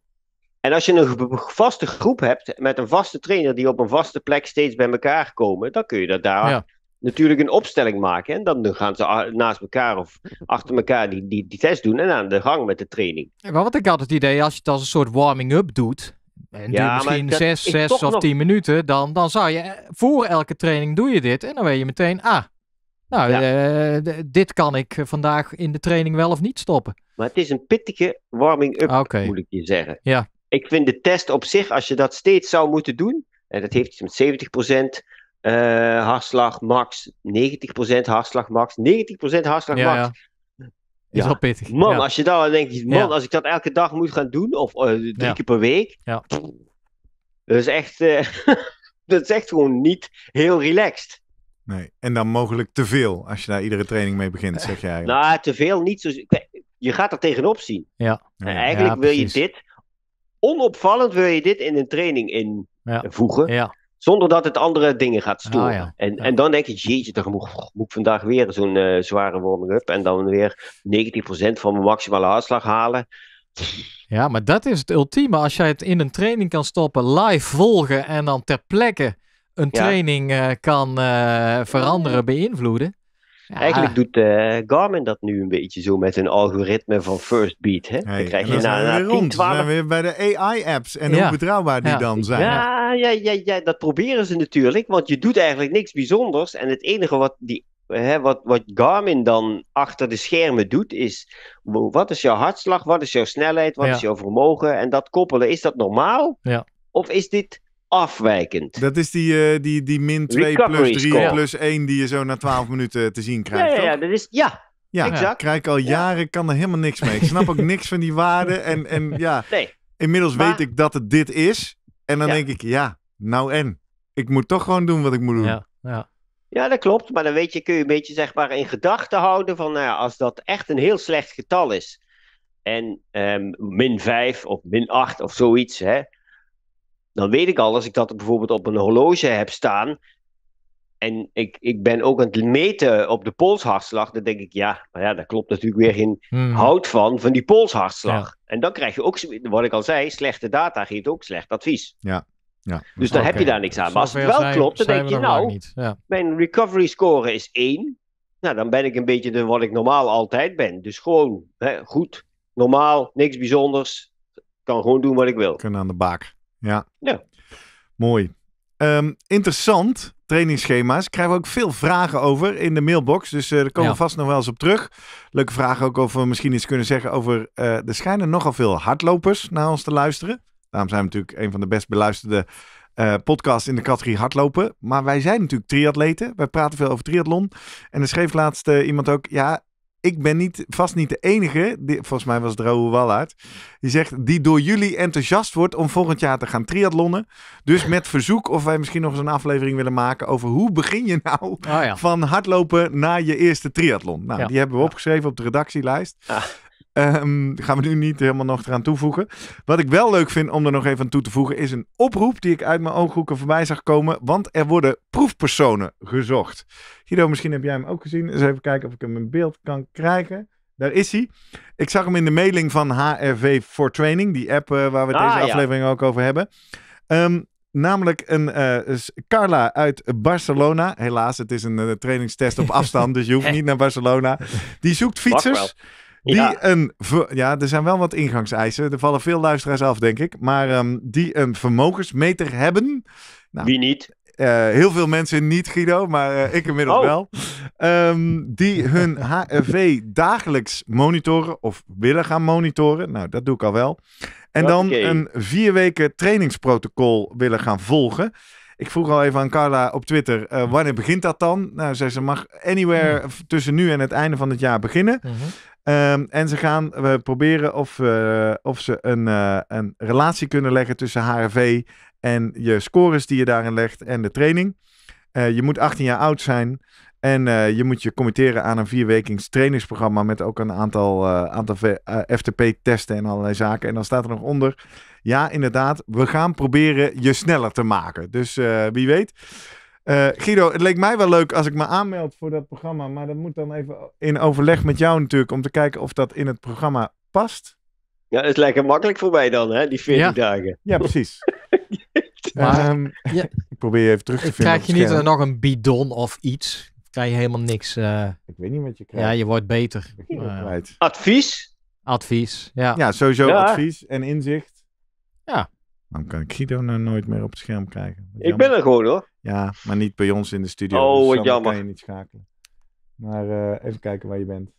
En als je een vaste groep hebt met een vaste trainer die op een vaste plek steeds bij elkaar komen, dan kun je dat daar natuurlijk een opstelling maken. En dan gaan ze naast elkaar of achter elkaar die, die, die test doen en aan de gang met de training. Maar wat ik had het idee, als je het als een soort warming-up doet, en ja, misschien zes, 6 of tien minuten, dan, dan zou je eh, voor elke training doe je dit. En dan weet je meteen, ah, nou, eh, dit kan ik vandaag in de training wel of niet stoppen. Maar het is een pittige warming-up, ah, moet ik je zeggen. Ja ik vind de test op zich, als je dat steeds zou moeten doen, en dat heeft iets met 70% uh, eh, hartslag max, 90% hartslag max, 90% hartslag max. Ja. Is wel pittig. Man, als je dan denkt, man, als ik dat elke dag moet gaan doen, of eh, drie keer per week, ja. dat, is echt, eh, [laughs] dat is echt gewoon niet heel relaxed. Nee, en dan mogelijk te veel als je daar iedere training mee begint, zeg jij. Nou, te veel niet zo. Je gaat er tegenop zien. Ja. En eigenlijk wil je dit, onopvallend wil je dit in een training invoegen. Ja. Zonder dat het andere dingen gaat storen. Ah, en, en dan denk je, jeetje, dan moet, moet vandaag weer zo'n eh, zware warm up En dan weer 19% van mijn maximale hartslag halen. Ja, maar dat is het ultieme. Als jij het in een training kan stoppen, live volgen en dan ter plekke een training eh, kan eh, veranderen, beïnvloeden. Eigenlijk doet eh, Garmin dat nu een beetje zo met een algoritme van First Beat. Hè? Hey, dan krijg je na, na 10, zijn weer bij de AI-apps en hoe betrouwbaar die dan zijn. Ja, ja, ja, ja, dat proberen ze natuurlijk, want je doet eigenlijk niks bijzonders. En het enige wat, die, hè, wat, wat Garmin dan achter de schermen doet, is wat is jouw hartslag, wat is jouw snelheid, wat is jouw vermogen? En dat koppelen, is dat normaal? Ja. Of is dit afwijkend. Dat is die, eh, die, die min 2 plus 3 plus 1 die je zo na 12 minuten te zien krijgt. Ja, ja, dat is, ja. Ja, exact. krijg al jaren, kan er helemaal niks mee. Ik snap ook [laughs] niks van die waarden. En, en ja, nee. inmiddels weet ik dat het dit is. En dan denk ik, ja, nou en? Ik moet toch gewoon doen wat ik moet doen. Ja, ja. Ja, dat klopt. Maar dan weet je, kun je een beetje zeg maar in gedachten houden van nou ja, als dat echt een heel slecht getal is. En ehm, min 5 of min 8 of zoiets, hè, dan weet ik al, als ik dat bijvoorbeeld op een horloge heb staan, en ik, ik ben ook aan het meten op de polshartslag. Dan denk ik, ja, maar ja, daar klopt natuurlijk weer geen hmm. hout van, van die polshartslag. Ja. En dan krijg je ook, wat ik al zei, slechte data geeft ook slecht advies. Ja. Ja. Dus dan heb je daar niks aan. Maar als het wel klopt, dan denk je, nou, mijn recovery score is 1. Nou, dan ben ik een beetje de, wat ik normaal altijd ben. Dus gewoon hè, goed, normaal, niks bijzonders. Kan gewoon doen wat ik wil. Kunnen aan de baak. Ja. ja. Mooi. Ehm, interessant trainingsschema's. Krijgen we ook veel vragen over in de mailbox. Dus uh, daar komen we vast nog wel eens op terug. Leuke vragen ook we misschien iets kunnen zeggen over. Eh, er schijnen nogal veel hardlopers naar ons te luisteren. Daarom zijn we natuurlijk een van de best beluisterde uh, podcasts in de categorie hardlopen. Maar wij zijn natuurlijk triatleten. Wij praten veel over triathlon. En er schreef laatst iemand ook. Ja, ik ben niet, vast niet de enige, volgens mij was het Raoul Wallaert, die zegt, die door jullie enthousiast wordt om volgend jaar te gaan triathlonnen. Dus met verzoek of wij misschien nog eens een aflevering willen maken over hoe begin je nou ah, van hardlopen naar je eerste triathlon. Nou, die hebben we opgeschreven op de redactielijst. Ah. Um, gaan we nu niet helemaal nog eraan toevoegen. Wat ik wel leuk vind om er nog even aan toe te voegen, is een oproep die ik uit mijn ooghoeken voorbij zag komen. Want er worden proefpersonen gezocht. Guido, misschien heb jij hem ook gezien. Eens even kijken of ik hem in beeld kan krijgen. Daar is hij. Ik zag hem in de mailing van HRV for Training, die app eh, waar we ah, deze aflevering ook over hebben. Ehm, namelijk een eh, Carla uit Barcelona. Helaas, het is een eh, trainingstest op afstand, dus je hoeft [laughs] niet naar Barcelona. Die zoekt fietsers. Die een. Ja, er zijn wel wat ingangseisen. Er vallen veel luisteraars af, denk ik. Maar ehm, die een vermogensmeter hebben. Nou, Wie niet? Eh, heel veel mensen niet, Guido, maar eh, ik inmiddels oh. wel. Ehm, die hun HRV [laughs] dagelijks monitoren of willen gaan monitoren. Nou, dat doe ik al wel. En dan een vier weken trainingsprotocol willen gaan volgen. Ik vroeg al even aan Carla op Twitter, eh, wanneer begint dat dan? Nou, zei ze mag anywhere hmm. tussen nu en het einde van het jaar beginnen. Mhm. Ehm, en ze gaan eh, we proberen of, eh, of ze een, eh, een relatie kunnen leggen tussen HRV en je scores die je daarin legt en de training. je moet 18 jaar oud zijn en je moet je committeren aan een vierwekings trainingsprogramma met ook een aantal, aantal FTP-testen en allerlei zaken. En dan staat er nog onder, ja inderdaad, we gaan proberen je sneller te maken. Dus wie weet. Eh, Guido, het leek mij wel leuk als ik me aanmeld voor dat programma. Maar dat moet dan even in overleg met jou natuurlijk. Om te kijken of dat in het programma past. Ja, het lijkt lekker makkelijk voor mij dan, hè? Die 40 dagen. Ja, precies. [laughs] maar, ehm, ja. Ik probeer je even terug te vinden. Krijg je niet nog een bidon of iets? Krijg je helemaal niks. Eh. Ik weet niet wat je krijgt. Ja, je wordt beter. Eh, advies? Advies, ja. Ja, sowieso advies en inzicht. Ja. Dan kan ik Guido nou nooit meer op het scherm krijgen? Ik ben er gewoon hoor. Ja, maar niet bij ons in de studio. Oh, dus wat jammer. kan je niet schakelen. Maar eh, even kijken waar je bent.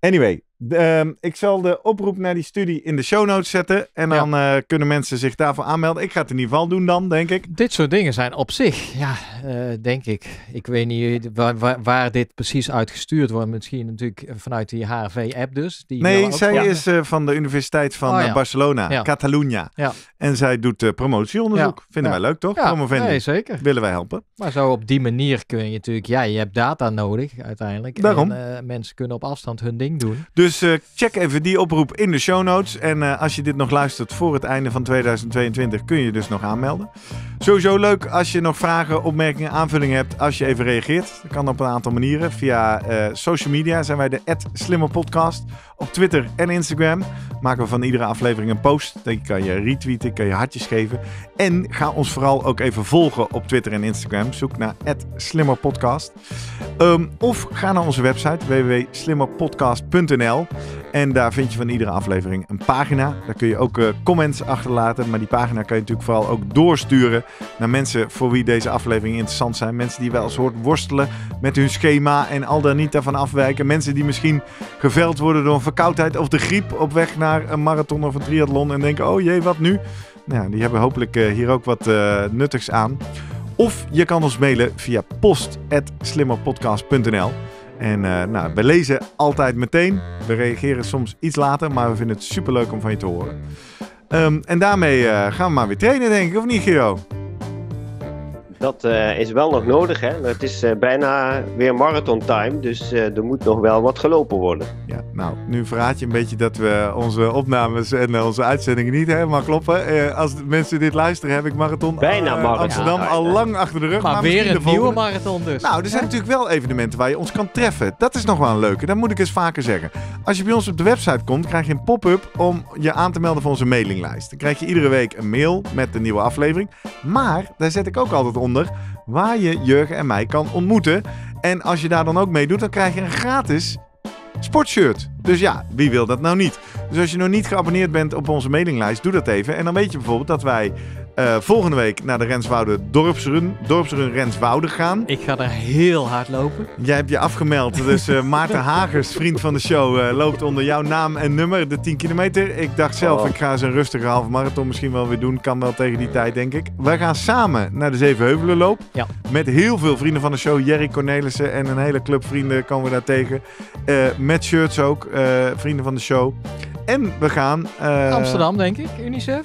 Anyway, Ehm, ik zal de oproep naar die studie in de show notes zetten. En dan eh, kunnen mensen zich daarvoor aanmelden. Ik ga het in ieder geval doen dan, denk ik. Dit soort dingen zijn op zich, ja, eh, denk ik. Ik weet niet waar, dit precies uit gestuurd wordt. Misschien natuurlijk vanuit die HRV-app dus. Die nee, zij is eh, van de Universiteit van oh, Barcelona, Catalunya. En zij doet promotieonderzoek. Vinden wij leuk, toch? Ja, nee, zeker. Willen wij helpen. Maar zo op die manier kun je natuurlijk... Ja, je hebt data nodig uiteindelijk. Daarom. En mensen kunnen op afstand hun ding doen. Dus dus eh, check even die oproep in de show notes. En eh, als je dit nog luistert voor het einde van 2022, kun je dus nog aanmelden. Sowieso leuk als je nog vragen, opmerkingen, aanvullingen hebt. Als je even reageert. Dat kan op een aantal manieren. Via eh, social media zijn wij de @slimmerpodcast Op Twitter en Instagram maken we van iedere aflevering een post. Dan kan je retweeten, kan je hartjes geven. En ga ons vooral ook even volgen op Twitter en Instagram. Zoek naar @slimmerpodcast um, of ga naar onze website www.slimmerpodcast.nl en daar vind je van iedere aflevering een pagina. Daar kun je ook eh, comments achterlaten. Maar die pagina kan je natuurlijk vooral ook doorsturen naar mensen voor wie deze aflevering interessant zijn. Mensen die wel eens hoort worstelen met hun schema en al dan niet daarvan afwijken. Mensen die misschien geveld worden door een verkoudheid of de griep op weg naar een marathon of een triathlon. En denken, oh jee, wat nu? Nou, die hebben hopelijk eh, hier ook wat eh, nuttigs aan. Of je kan ons mailen via post.slimmerpodcast.nl. En eh, nou, we lezen altijd meteen. We reageren soms iets later, maar we vinden het superleuk om van je te horen. Ehm, en daarmee eh, gaan we maar weer trainen, denk ik, of niet, Giro? Dat eh, is wel nog nodig. Hè? Het is eh, bijna weer marathon time, dus eh, er moet nog wel wat gelopen worden. Ja, nou, nu verraad je een beetje dat we onze opnames en onze uitzendingen niet maar kloppen. als mensen dit luisteren, heb ik marathon bijna marathon. Amsterdam al lang achter de rug. Maar, weer een nieuwe marathon dus. Nou, er zijn natuurlijk wel evenementen waar je ons kan treffen. Dat is nog wel een leuke, dat moet ik eens vaker zeggen. Als je bij ons op de website komt, krijg je een pop-up om je aan te melden voor onze mailinglijst. Dan krijg je iedere week een mail met de nieuwe aflevering. Maar daar zet ik ook altijd onder waar je Jurgen en mij kan ontmoeten. En als je daar dan ook mee doet, dan krijg je een gratis sportshirt. Dus ja, wie wil dat nou niet? Dus als je nog niet geabonneerd bent op onze mailinglijst, doe dat even. En dan weet je bijvoorbeeld dat wij uh, volgende week naar de Renswoude Dorpsrun. Dorpsrun Renswoude gaan. Ik ga daar heel hard lopen. Jij hebt je afgemeld. Dus eh, [laughs] Maarten Hagers, vriend van de show, eh, loopt onder jouw naam en nummer de 10 kilometer. Ik dacht zelf, oh. ik ga eens een rustige halve marathon misschien wel weer doen. Kan wel tegen die tijd, denk ik. Wij gaan samen naar de Zevenheuvelenloop. Ja. Met heel veel vrienden van de show. Jerry Cornelissen en een hele club vrienden komen we daar tegen. met shirts ook, vrienden van de show. En we gaan... Amsterdam, denk ik, UNICEF.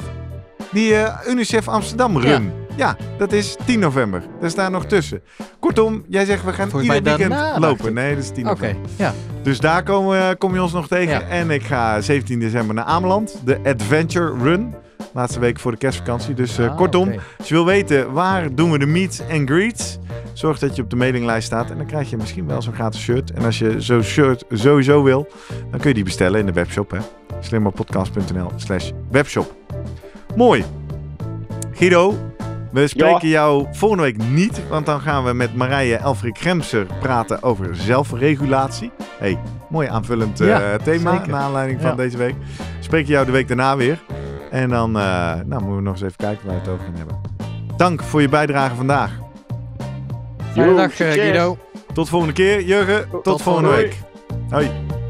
Die uh, UNICEF Amsterdam run. Ja. dat is 10 november. Daar staan nog tussen. Kortom, jij zegt we gaan Volgens ieder weekend lopen. Nee, dat is 10 november. ja. Dus daar kom, eh, kom je ons nog tegen. En ik ga 17 december naar Ameland. De Adventure Run. Laatste week voor de kerstvakantie. Dus eh, ah, kortom, als je wil weten waar doen we de meets en greets... zorg dat je op de mailinglijst staat. En dan krijg je misschien wel zo'n gratis shirt. En als je zo'n shirt sowieso wil... dan kun je die bestellen in de webshop. Slimmerpodcast.nl slash webshop. Mooi. Guido, we spreken jou volgende week niet, want dan gaan we met Marije Elfrik Gremser praten over zelfregulatie. hey, mooi aanvullend eh, thema zeker. naar aanleiding van deze week. spreken jou de week daarna weer. En dan eh, nou, moeten we nog eens even kijken waar we het over gaan hebben. Dank voor je bijdrage vandaag. Fijne dag, eh, Guido. Tot volgende keer, Jurgen. Tot, tot volgende week. Hoi.